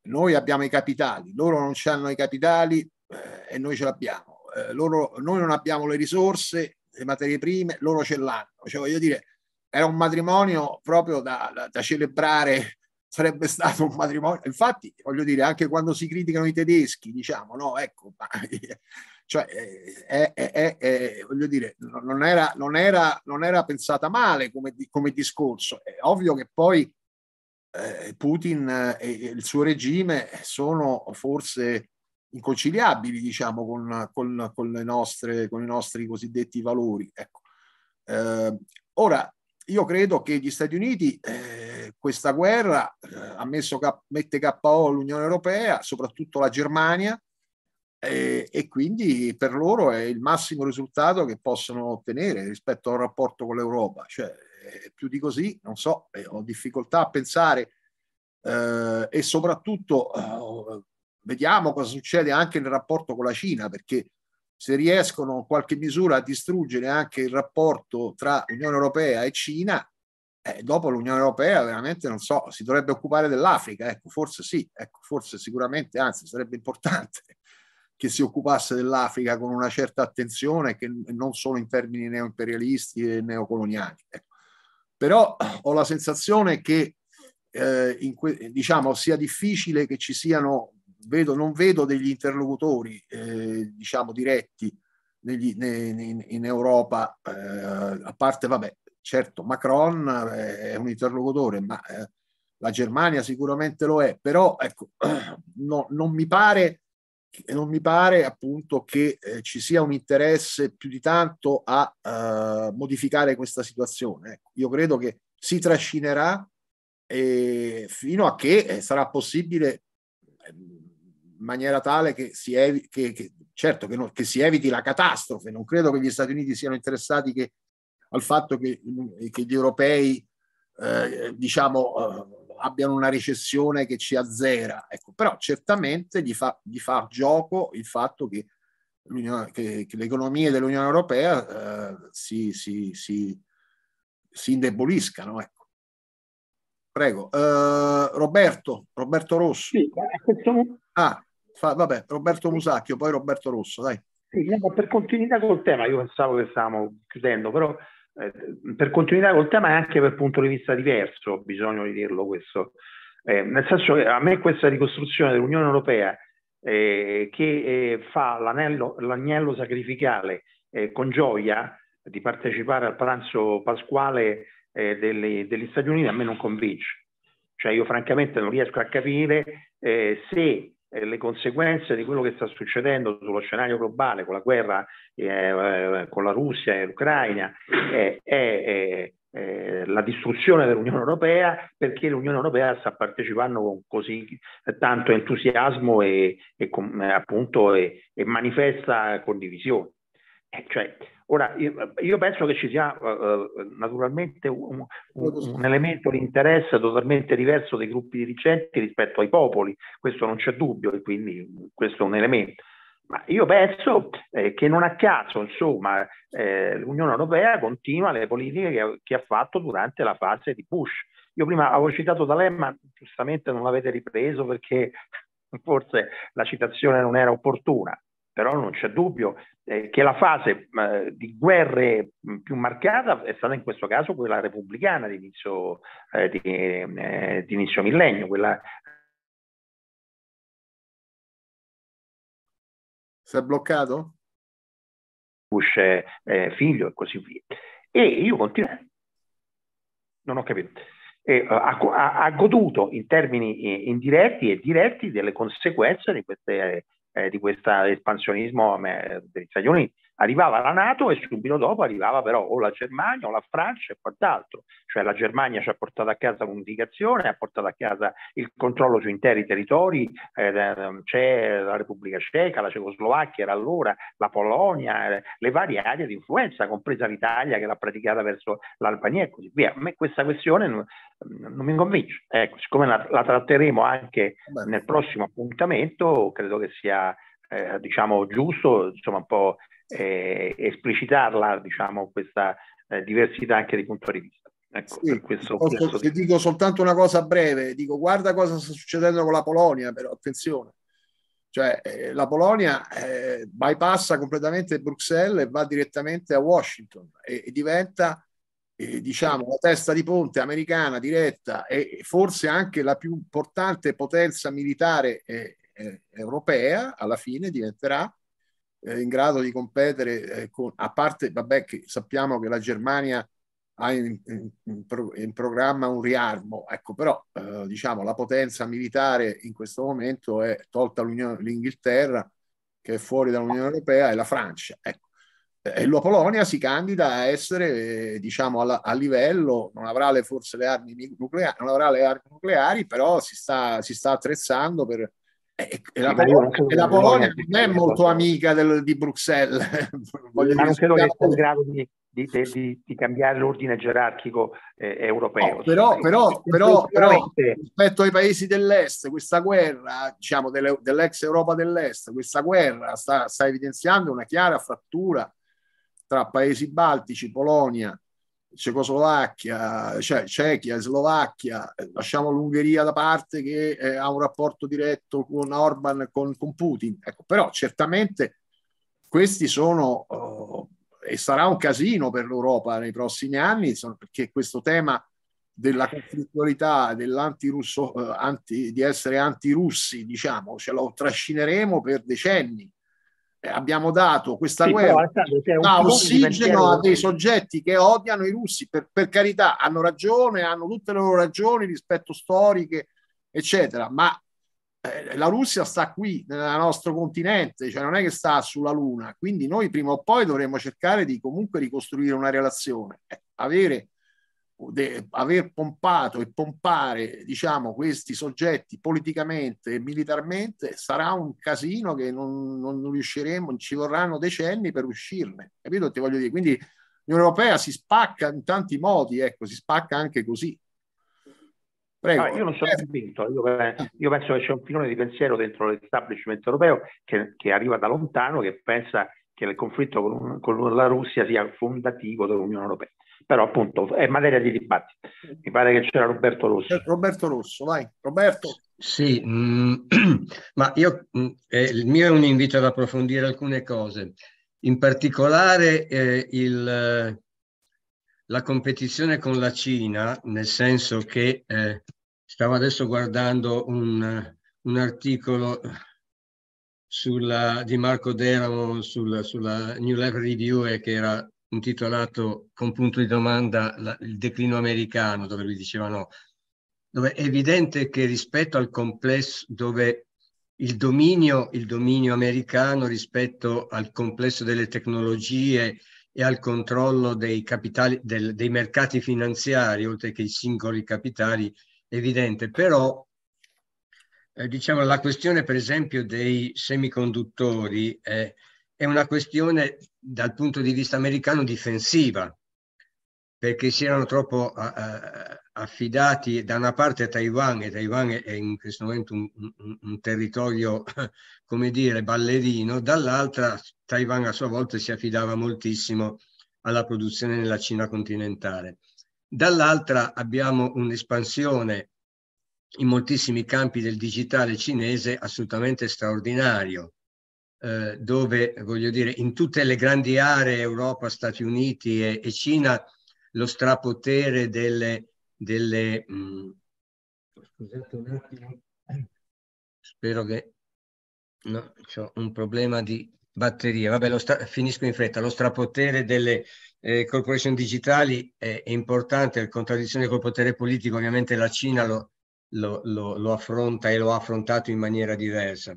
noi abbiamo i capitali, loro non ci hanno i capitali eh, e noi ce l'abbiamo, eh, loro, noi non abbiamo le risorse, le materie prime, loro ce l'hanno. Cioè, voglio dire, era un matrimonio proprio da, da, da celebrare sarebbe stato un matrimonio. Infatti, voglio dire, anche quando si criticano i tedeschi, diciamo, no, ecco, ma, cioè, è, è, è, voglio dire, non era, non era, non era pensata male come, come, discorso. È ovvio che poi eh, Putin e il suo regime sono forse inconciliabili, diciamo, con, con, con, le nostre, con i nostri cosiddetti valori. Ecco. Eh, ora, io credo che gli Stati Uniti eh, questa guerra eh, ha messo mette KO l'Unione Europea, soprattutto la Germania, eh, e quindi per loro è il massimo risultato che possono ottenere rispetto al rapporto con l'Europa. Cioè, eh, più di così, non so, eh, ho difficoltà a pensare eh, e soprattutto vediamo cosa succede anche nel rapporto con la Cina, perché se riescono in qualche misura a distruggere anche il rapporto tra Unione Europea e Cina, eh, dopo l'Unione Europea veramente non so, si dovrebbe occupare dell'Africa, ecco, forse sì, ecco, forse sicuramente, anzi sarebbe importante che si occupasse dell'Africa con una certa attenzione, che non solo in termini neoimperialisti e neocoloniali. Ecco. Però ho la sensazione che eh, que- diciamo, sia difficile che ci siano vedo, non vedo degli interlocutori, eh, diciamo, diretti negli, ne, ne, in Europa, eh, a parte, vabbè, certo, Macron eh, è un interlocutore, ma eh, la Germania sicuramente lo è, però ecco, no, non mi pare, eh, non mi pare appunto che eh, ci sia un interesse più di tanto a eh, modificare questa situazione. Ecco. io credo che si trascinerà fino a che eh, sarà possibile eh, maniera tale che si, evi- che, che, certo, che, non, che si eviti la catastrofe. Non credo che gli Stati Uniti siano interessati che, al fatto che, eh, che gli europei eh, diciamo, eh, abbiano una recessione che ci azzera. Ecco, però certamente gli fa, gli fa gioco il fatto che, che, che le economie dell'Unione Europea eh, si, si, si, si, indeboliscano. Ecco. Prego, eh, Roberto, Roberto Rossi. Sì, a eh, questo, ah. Fa, vabbè, Roberto Musacchio, poi Roberto Rosso, dai. Sì, per continuità col tema, io pensavo che stavamo chiudendo, però eh, per continuità col tema è anche per punto di vista diverso, bisogna di dirlo questo. Eh, nel senso che a me questa ricostruzione dell'Unione Europea eh, che eh, fa l'agnello sacrificale eh, con gioia di partecipare al pranzo pasquale eh, delle, degli Stati Uniti a me non convince. Cioè io francamente non riesco a capire se eh, le conseguenze di quello che sta succedendo sullo scenario globale con la guerra eh, eh con la Russia e l'Ucraina è la distruzione dell'Unione Europea perché l'Unione Europea sta partecipando con così tanto entusiasmo e, e con, appunto, e, e manifesta condivisione. Eh, cioè, ora, io, io, penso che ci sia uh, naturalmente un, un, elemento di interesse totalmente diverso dei gruppi dirigenti rispetto ai popoli, questo non c'è dubbio e quindi questo è un elemento. Ma io penso eh, che non a caso, insomma, eh, l'Unione Europea continua le politiche che, che, ha fatto durante la fase di Bush. Io prima avevo citato D'Alema, giustamente non l'avete ripreso perché forse la citazione non era opportuna però non c'è dubbio eh, che la fase eh, di guerre più marcata è stata in questo caso quella repubblicana di inizio, eh, di, eh, inizio millennio, quella... Si è bloccato? Bush figlio e così via. E io continuo... Non ho capito. Eh, ha, ha, goduto in termini eh, indiretti e diretti delle conseguenze di queste eh, di questo espansionismo eh, degli Stati Uniti. Arrivava la Nato e subito dopo arrivava però o la Germania o la Francia e quant'altro. Cioè la Germania ci ha portato a casa l'unificazione, ha portato a casa il controllo su interi territori, eh, ehm, c'è la Repubblica Ceca, la Cecoslovacchia era allora, la Polonia, eh, le varie aree di influenza, compresa l'Italia che l'ha praticata verso l'Albania e così via. A me questa questione non, mm, non mi convince. Ecco, siccome la, la tratteremo anche Beh. nel prossimo appuntamento, credo che sia eh, diciamo giusto, insomma un po' eh, esplicitarla, diciamo, questa eh, diversità anche di punto di vista. Ecco, sì, questo, posso, questo... dico soltanto una cosa breve, dico guarda cosa sta succedendo con la Polonia, però attenzione. Cioè, eh, la Polonia eh, bypassa completamente Bruxelles e va direttamente a Washington e, e diventa eh, diciamo la testa di ponte americana diretta e forse anche la più importante potenza militare eh, eh, europea alla fine diventerà eh, in grado di competere eh, con, a parte, vabbè, che sappiamo che la Germania ha in, in, in programma un riarmo, ecco, però eh, diciamo la potenza militare in questo momento è tolta l'Unione, l'Inghilterra, che è fuori dall'Unione Europea, e la Francia, ecco. E la Polonia si candida a essere, diciamo, alla, a livello, non avrà le, forse le armi nucleari, non avrà le armi nucleari, però si sta, si sta attrezzando per, eh, eh, e, la, Polonia, e la, Polonia, non è molto amica del, di Bruxelles. Voglio ma non credo che sia in grado di, di, di, di, cambiare l'ordine gerarchico eh, europeo. No, però, però, però, però, rispetto ai paesi dell'est, questa guerra, diciamo delle, dell'ex Europa dell'est, questa guerra sta, sta, evidenziando una chiara frattura tra paesi baltici, Polonia Cecoslovacchia, cioè Cechia, Slovacchia, lasciamo l'Ungheria da parte che eh, ha un rapporto diretto con Orban, con, con Putin. Ecco, però certamente questi sono, uh, e sarà un casino per l'Europa nei prossimi anni, insomma, perché questo tema della conflittualità, dell'antirusso, uh, anti, di essere antirussi, diciamo, ce lo trascineremo per decenni eh, abbiamo dato questa sì, guerra da ossigeno a dei soggetti che odiano i russi, per, per, carità, hanno ragione, hanno tutte le loro ragioni rispetto storiche, eccetera, ma eh, la Russia sta qui nel nostro continente, cioè non è che sta sulla Luna, quindi noi prima o poi dovremmo cercare di comunque ricostruire una relazione, eh, avere de- aver pompato e pompare diciamo, questi soggetti politicamente e militarmente sarà un casino che non, non riusciremo, ci vorranno decenni per uscirne. Capito? Ti voglio dire, quindi l'Unione Europea si spacca in tanti modi, ecco, si spacca anche così. Prego. Ah, io non sono convinto, io, io, penso che c'è un filone di pensiero dentro l'establishment europeo che, che arriva da lontano, che pensa che il conflitto con, con la Russia sia fondativo dell'Unione Europea però appunto è materia di dibattito. Mi pare che c'era Roberto Rosso. Eh, Roberto Rosso, vai. Roberto. Sì, mh, mm, ma io, mh, mm, eh, il mio è un invito ad approfondire alcune cose, in particolare eh, il, la competizione con la Cina, nel senso che eh, stavo adesso guardando un, un articolo sulla, di Marco Deramo sulla, sulla New Level Review eh, che era intitolato con punto di domanda la, il declino americano, dove lui diceva no, dove è evidente che rispetto al complesso, dove il dominio, il dominio americano rispetto al complesso delle tecnologie e al controllo dei, capitali, del, dei mercati finanziari, oltre che i singoli capitali, è evidente, però eh, diciamo, la questione per esempio dei semiconduttori è... Eh, è una questione dal punto di vista americano difensiva, perché si erano troppo a, affidati da una parte a Taiwan, e Taiwan è in questo momento un, un, un territorio, come dire, ballerino, dall'altra Taiwan a sua volta si affidava moltissimo alla produzione nella Cina continentale. Dall'altra abbiamo un'espansione in moltissimi campi del digitale cinese assolutamente straordinario, eh, dove, voglio dire, in tutte le grandi aree, Europa, Stati Uniti e, e Cina, lo strapotere delle... delle mh, mm, scusate un attimo, spero che... No, ho un problema di batteria. Vabbè, lo stra- finisco in fretta. Lo strapotere delle eh, corporation digitali è, è importante, in contraddizione col potere politico, ovviamente la Cina lo, lo, lo, lo affronta e lo ha affrontato in maniera diversa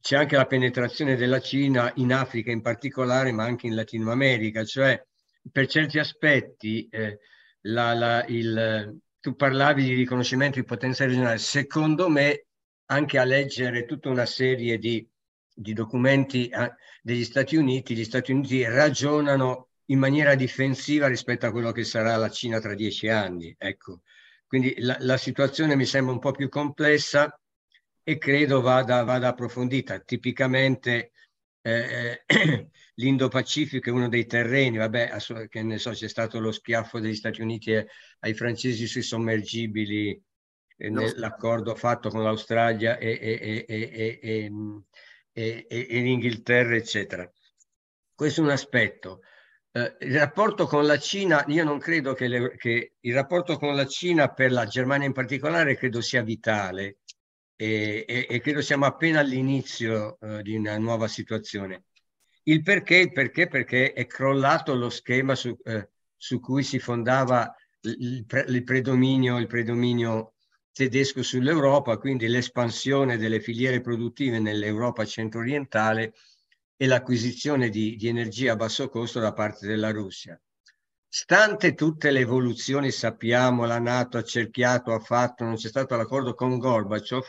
c'è anche la penetrazione della Cina in Africa in particolare, ma anche in Latino America, cioè per certi aspetti eh, la, la, il, tu parlavi di riconoscimento di potenza regionale, secondo me anche a leggere tutta una serie di, di documenti eh, degli Stati Uniti, gli Stati Uniti ragionano in maniera difensiva rispetto a quello che sarà la Cina tra dieci anni. Ecco. Quindi la, la situazione mi sembra un po' più complessa e credo vada, vada approfondita. Tipicamente eh, eh l'Indo-Pacifico è uno dei terreni, vabbè, che ne so, c'è stato lo schiaffo degli Stati Uniti ai francesi sui sommergibili, eh, l'accordo fatto con l'Australia e, e, e, e l'Inghilterra, eccetera. Questo è un aspetto. Eh, il rapporto con la Cina, io non credo che, le, che, il rapporto con la Cina per la Germania in particolare credo sia vitale, e, e, e credo siamo appena all'inizio eh, di una nuova situazione. Il perché? Perché? Perché è crollato lo schema su, eh, su cui si fondava il, pre, il, predominio, il predominio tedesco sull'Europa, quindi l'espansione delle filiere produttive nell'Europa centro-orientale e l'acquisizione di, di energia a basso costo da parte della Russia. Stante tutte le evoluzioni, sappiamo, la Nato ha cerchiato, ha fatto, non c'è stato l'accordo con Gorbaciov,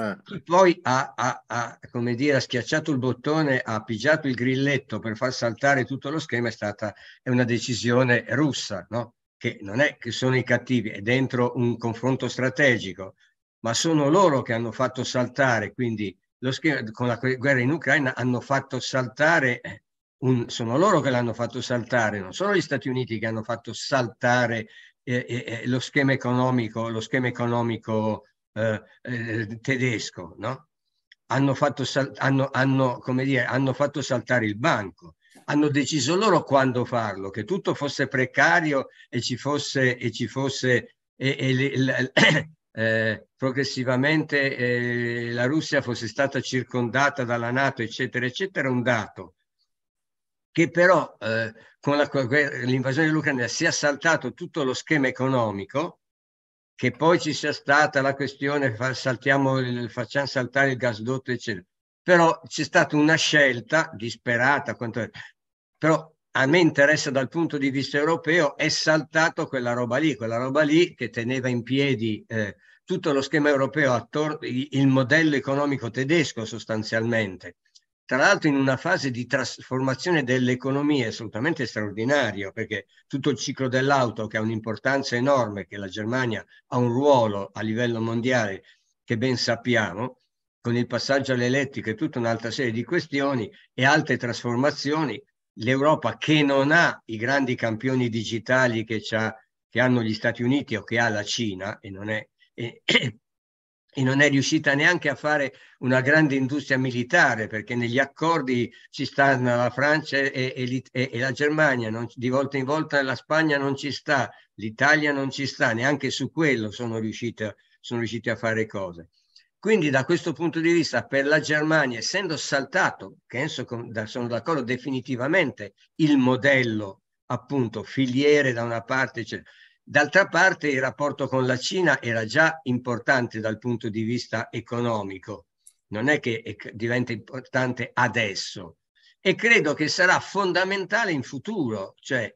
Ah. Poi ha, ha, ha, dire, ha, schiacciato il bottone, ha pigiato il grilletto per far saltare tutto lo schema, è stata è una decisione russa, no? che non è che sono i cattivi, è dentro un confronto strategico, ma sono loro che hanno fatto saltare, quindi lo schema, con la guerra in Ucraina hanno fatto saltare, un, sono loro che l'hanno fatto saltare, non sono gli Stati Uniti che hanno fatto saltare eh, eh, eh lo schema economico, lo schema economico eh, eh, tedesco, no? hanno, fatto sal- hanno, hanno, dire, hanno fatto saltare il banco hanno deciso loro quando farlo, che tutto fosse precario e ci fosse, e ci fosse e, e, eh, progressivamente eh, la Russia fosse stata circondata dalla Nato, eccetera, eccetera, un dato che però eh, con, la, con l'invasione dell'Ucraina si è saltato tutto lo schema economico che poi ci sia stata la questione, saltiamo, facciamo saltare il gasdotto, eccetera. Però c'è stata una scelta disperata, quanto però a me interessa dal punto di vista europeo, è saltato quella roba lì, quella roba lì che teneva in piedi eh, tutto lo schema europeo, attorno, il modello economico tedesco sostanzialmente tra l'altro in una fase di trasformazione dell'economia assolutamente straordinario, perché tutto il ciclo dell'auto che ha un'importanza enorme, che la Germania ha un ruolo a livello mondiale che ben sappiamo, con il passaggio all'elettrico e tutta un'altra serie di questioni e altre trasformazioni, l'Europa che non ha i grandi campioni digitali che, che hanno gli Stati Uniti o che ha la Cina, e non è, e, e non è riuscita neanche a fare una grande industria militare perché negli accordi ci stanno la Francia e, e, e la Germania, non, di volta in volta la Spagna non ci sta, l'Italia non ci sta, neanche su quello sono, riuscite, sono riusciti a fare cose. Quindi da questo punto di vista per la Germania, essendo saltato, penso, sono d'accordo definitivamente, il modello appunto filiere da una parte, eccetera, cioè, D'altra parte il rapporto con la Cina era già importante dal punto di vista economico, non è che diventa importante adesso e credo che sarà fondamentale in futuro, cioè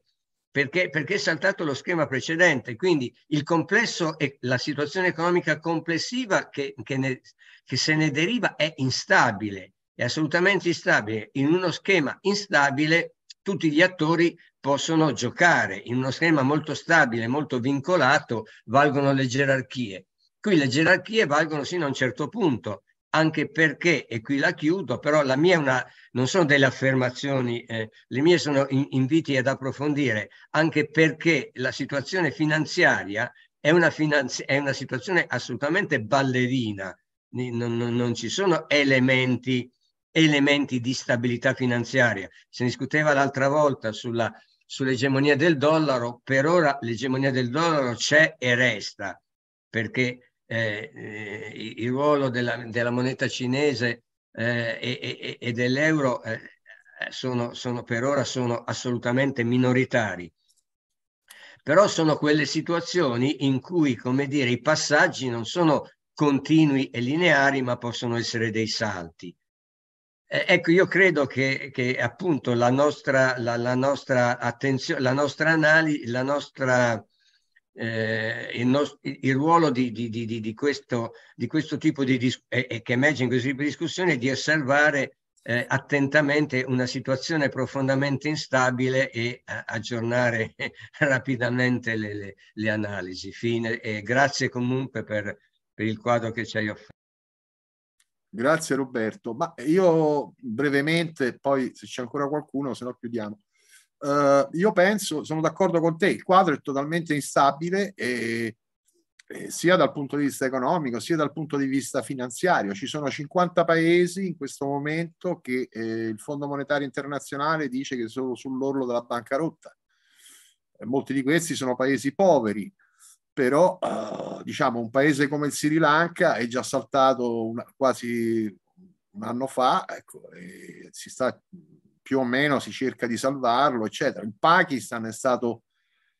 perché, perché è saltato lo schema precedente, quindi il complesso e la situazione economica complessiva che, che, ne, che se ne deriva è instabile, è assolutamente instabile. In uno schema instabile tutti gli attori possono giocare in uno schema molto stabile, molto vincolato, valgono le gerarchie. Qui le gerarchie valgono sino a un certo punto, anche perché, e qui la chiudo, però la mia una, non sono delle affermazioni, eh, le mie sono in, inviti ad approfondire, anche perché la situazione finanziaria è una, finanzi- è una situazione assolutamente ballerina, non, non, non ci sono elementi, elementi, di stabilità finanziaria. Se ne discuteva l'altra volta sulla sull'egemonia del dollaro, per ora l'egemonia del dollaro c'è e resta, perché eh, eh il ruolo della, della moneta cinese eh, e, e dell'euro eh, sono, sono, per ora sono assolutamente minoritari. Però sono quelle situazioni in cui, come dire, i passaggi non sono continui e lineari, ma possono essere dei salti. Eh, ecco, io credo che, che appunto la nostra, la, la nostra attenzione, la nostra analisi, la nostra, eh, il, nostro, il, ruolo di, di, di, di, questo, di questo tipo di discussione eh, che emerge in questo tipo di discussione è di osservare eh, attentamente una situazione profondamente instabile e a, aggiornare rapidamente le, le, le analisi. Fine. grazie comunque per, per il quadro che ci hai offerto. Grazie Roberto, ma io brevemente, poi se c'è ancora qualcuno, se no chiudiamo. Uh, io penso, sono d'accordo con te, il quadro è totalmente instabile e, e sia dal punto di vista economico sia dal punto di vista finanziario. Ci sono 50 paesi in questo momento che eh, il Fondo Monetario Internazionale dice che sono sull'orlo della bancarotta. E eh, molti di questi sono paesi poveri però uh, diciamo un paese come il Sri Lanka è già saltato una, quasi un anno fa, ecco, si sta più o meno si cerca di salvarlo, eccetera. Il Pakistan è stato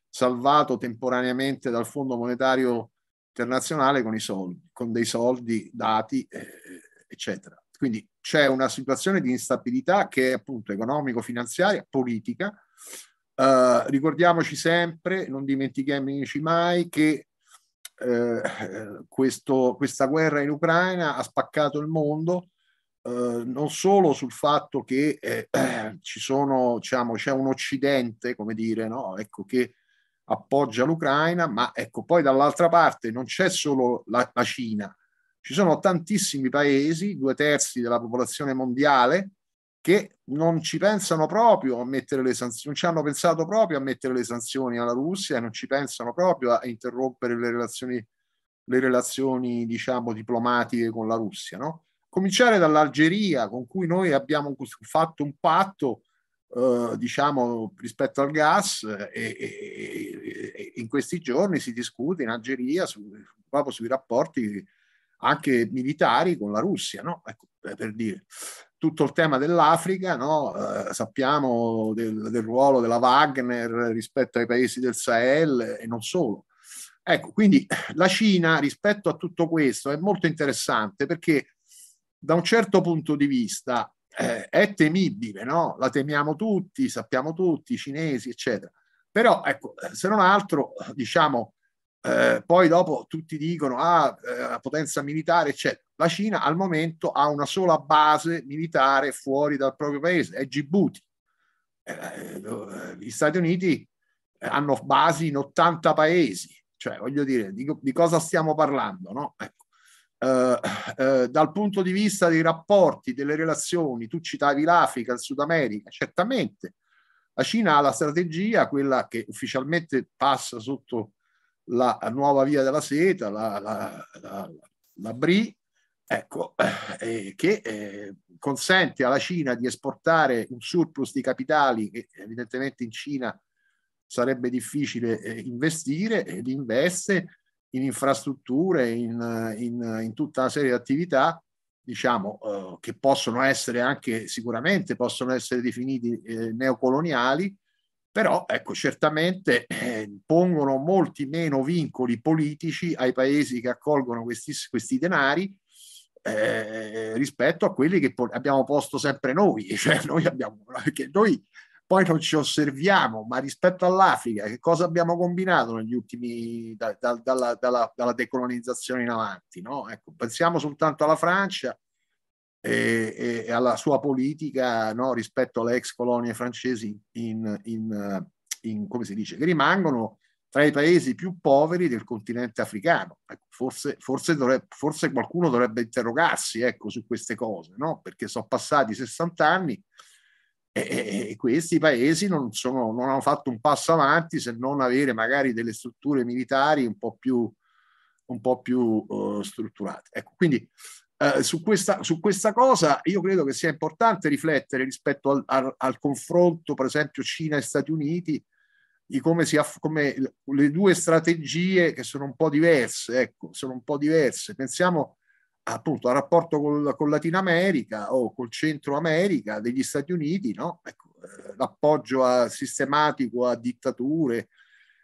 salvato temporaneamente dal Fondo Monetario Internazionale con, i soldi, con dei soldi dati, eh, eccetera. Quindi c'è una situazione di instabilità che è appunto economico-finanziaria, politica, Uh, ricordiamoci sempre, non dimentichiamoci mai che uh, questo, questa guerra in Ucraina ha spaccato il mondo uh, non solo sul fatto che eh, ci sono, diciamo, c'è un occidente, come dire, no? ecco, che appoggia l'Ucraina, ma ecco, poi dall'altra parte non c'è solo la, la Cina, ci sono tantissimi paesi, due terzi della popolazione mondiale, che non ci pensano proprio a mettere le sanzioni, non ci hanno pensato proprio a mettere le sanzioni alla Russia e non ci pensano proprio a interrompere le relazioni, le relazioni diciamo, diplomatiche con la Russia. No? Cominciare dall'Algeria, con cui noi abbiamo fatto un patto eh, diciamo, rispetto al gas eh, e, e, e, in questi giorni si discute in Algeria su, proprio sui rapporti anche militari con la Russia, no? ecco, per dire tutto il tema dell'Africa, no? eh, sappiamo del, del, ruolo della Wagner rispetto ai paesi del Sahel e non solo. Ecco, quindi la Cina rispetto a tutto questo è molto interessante perché da un certo punto di vista eh, è temibile, no? la temiamo tutti, sappiamo tutti, i cinesi, eccetera. Però, ecco, se non altro, diciamo, eh, poi dopo tutti dicono ah, eh, potenza militare, eccetera. La Cina al momento ha una sola base militare fuori dal proprio paese, è Djibouti. Eh, eh, gli Stati Uniti eh, hanno basi in 80 paesi, cioè voglio dire di, di cosa stiamo parlando, no? Ecco. Eh, dal punto di vista dei rapporti, delle relazioni, tu citavi l'Africa, il Sud America, certamente la Cina ha la strategia, quella che ufficialmente passa sotto la nuova via della seta, la, la, la, la BRI, ecco, eh, eh, che eh, consente alla Cina di esportare un surplus di capitali che evidentemente in Cina sarebbe difficile eh, investire ed investe in infrastrutture, in, in, in, tutta una serie di attività diciamo eh, che possono essere anche sicuramente possono essere definiti eh, neocoloniali però ecco, certamente eh, pongono molti meno vincoli politici ai paesi che accolgono questi, questi denari eh, rispetto a quelli che po- abbiamo posto sempre noi, cioè noi abbiamo, perché noi poi non ci osserviamo, ma rispetto all'Africa, che cosa abbiamo combinato negli ultimi, da, da, dalla, dalla, dalla, decolonizzazione in avanti? No? Ecco, pensiamo soltanto alla Francia, e, e alla sua politica no, rispetto alle ex colonie francesi in, in, eh, in, come si dice, che rimangono tra i paesi più poveri del continente africano. Ecco, forse, forse, dovrebbe, forse qualcuno dovrebbe interrogarsi ecco, su queste cose, no? perché sono passati 60 anni e, e questi paesi non, sono, non, hanno fatto un passo avanti se non avere magari delle strutture militari un po' più, un po più uh, strutturate. Ecco, quindi eh, su, questa, su, questa, cosa io credo che sia importante riflettere rispetto al, al, al confronto, per esempio, Cina e Stati Uniti, di come, si aff- come le due strategie che sono un po' diverse, ecco, sono un po' diverse. Pensiamo appunto al rapporto col, con Latina America o col Centro America degli Stati Uniti, no? ecco, eh, l'appoggio a, sistematico a dittature,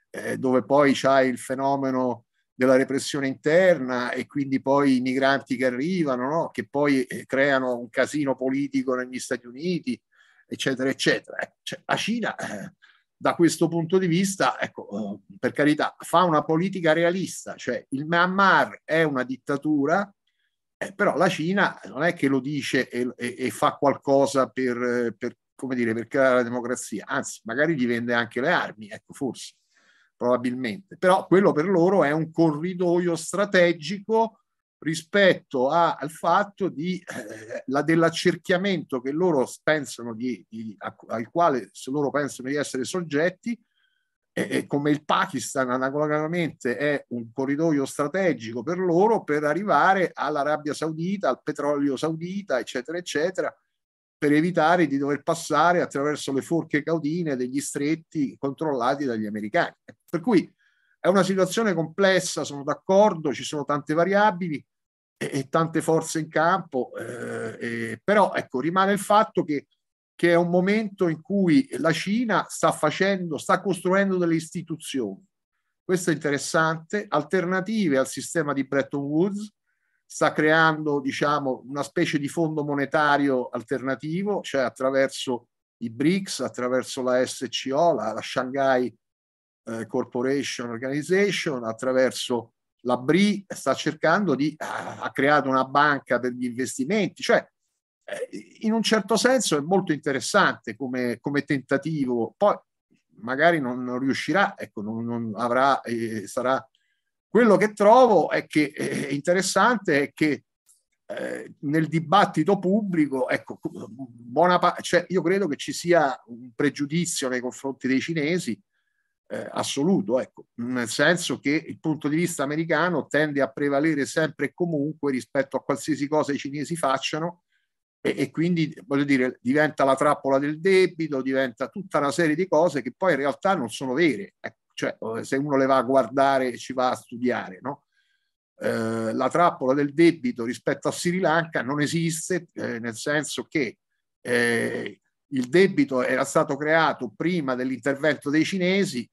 eh, dove poi c'è il fenomeno della repressione interna e quindi poi i migranti che arrivano, no? che poi eh, creano un casino politico negli Stati Uniti, eccetera, eccetera. Eh, cioè, la Cina, eh, da questo punto di vista, ecco, eh, per carità, fa una politica realista, cioè il Myanmar è una dittatura, eh, però la Cina non è che lo dice e, e, e fa qualcosa per, per, come dire, per creare la democrazia, anzi, magari gli vende anche le armi, ecco, forse probabilmente, però quello per loro è un corridoio strategico rispetto a, al fatto di, eh, la, dell'accerchiamento che loro pensano di, di, a, al quale se loro pensano di essere soggetti, e come il Pakistan analogamente è un corridoio strategico per loro per arrivare all'Arabia Saudita, al petrolio saudita, eccetera, eccetera, per evitare di dover passare attraverso le forche caudine degli stretti controllati dagli americani. Per cui è una situazione complessa, sono d'accordo, ci sono tante variabili e, e tante forze in campo, eh, e, però ecco, rimane il fatto che, che è un momento in cui la Cina sta facendo, sta costruendo delle istituzioni. Questo è interessante, alternative al sistema di Bretton Woods, sta creando diciamo, una specie di fondo monetario alternativo, cioè attraverso i BRICS, attraverso la SCO, la, la Shanghai eh, corporation Organization, attraverso la BRI, sta cercando di... Ah, ha creato una banca per gli investimenti, cioè eh, in un certo senso è molto interessante come, come tentativo. Poi magari non, non riuscirà, ecco, non, non avrà, eh, sarà... Quello che trovo è che è interessante è che nel dibattito pubblico, ecco, buona pa- cioè io credo che ci sia un pregiudizio nei confronti dei cinesi eh, assoluto, ecco, nel senso che il punto di vista americano tende a prevalere sempre e comunque rispetto a qualsiasi cosa i cinesi facciano e, e quindi voglio dire diventa la trappola del debito, diventa tutta una serie di cose che poi in realtà non sono vere, ecco, cioè oh, eh. se uno le va a guardare e ci va a studiare, no? Eh, la trappola del debito rispetto a Sri Lanka non esiste, eh, nel senso che il debito era stato creato prima dell'intervento dei cinesi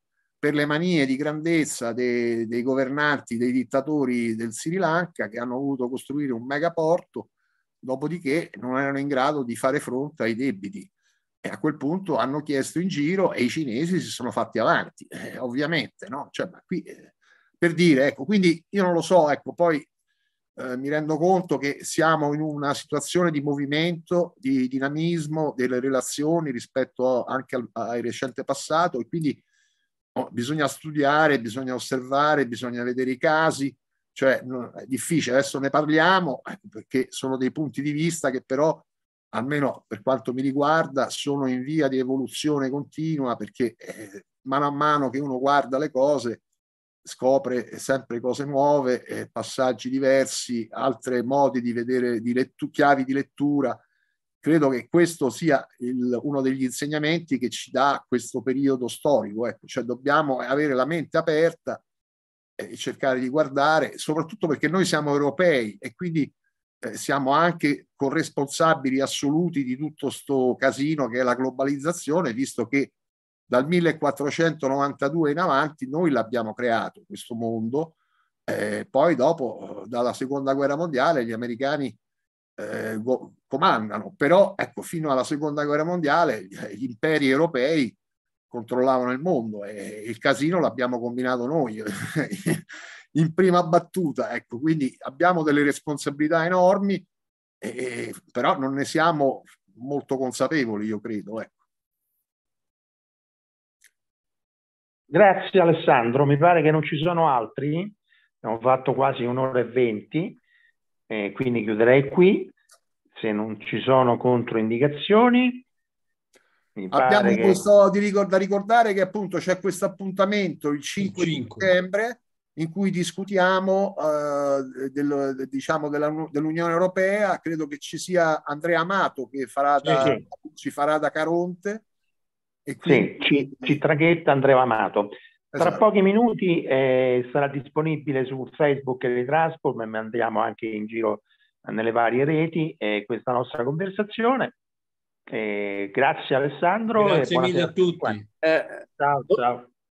per le manie di grandezza dei, dei governanti, dei dittatori del Sri Lanka che hanno voluto costruire un megaporto, dopodiché non erano in grado di fare fronte ai debiti. E a quel punto hanno chiesto in giro e i cinesi si sono fatti avanti, eh, ovviamente, no? Cioè, ma qui, eh, per dire, ecco, quindi io non lo so, ecco, poi eh, mi rendo conto che siamo in una situazione di movimento, di dinamismo delle relazioni rispetto anche al, al recente passato e quindi Oh, bisogna studiare, bisogna osservare, bisogna vedere i casi, cioè è difficile, adesso ne parliamo eh, perché sono dei punti di vista che però, almeno per quanto mi riguarda, sono in via di evoluzione continua perché eh, mano a mano che uno guarda le cose scopre sempre cose nuove, eh, passaggi diversi, altri modi di vedere, di lettu- chiavi di lettura credo che questo sia il, uno degli insegnamenti che ci dà questo periodo storico, ecco. cioè dobbiamo avere la mente aperta e cercare di guardare, soprattutto perché noi siamo europei e quindi eh, siamo anche corresponsabili assoluti di tutto questo casino che è la globalizzazione, visto che dal 1492 in avanti noi l'abbiamo creato questo mondo, eh, poi dopo dalla seconda guerra mondiale gli americani eh, comandano, però ecco, fino alla seconda guerra mondiale gli imperi europei controllavano il mondo e il casino l'abbiamo combinato noi in prima battuta, ecco, quindi abbiamo delle responsabilità enormi, eh, però non ne siamo molto consapevoli, io credo. Ecco. Grazie Alessandro, mi pare che non ci sono altri, abbiamo fatto quasi un'ora e venti. Eh, quindi chiuderei qui, se non ci sono controindicazioni. Abbiamo che... questo di ricord- da ricordare che appunto c'è questo appuntamento il 5, il 5. settembre in cui discutiamo eh, del, diciamo della, dell'Unione Europea, credo che ci sia Andrea Amato che farà da, sì, sì. ci farà da Caronte. E quindi... Sì, ci, ci traghetta Andrea Amato. Esatto. Tra pochi minuti eh, sarà disponibile su Facebook e Transform e mandiamo anche in giro nelle varie reti eh, questa nostra conversazione. Eh, grazie Alessandro. Grazie mille a tutti. ciao, eh, ciao.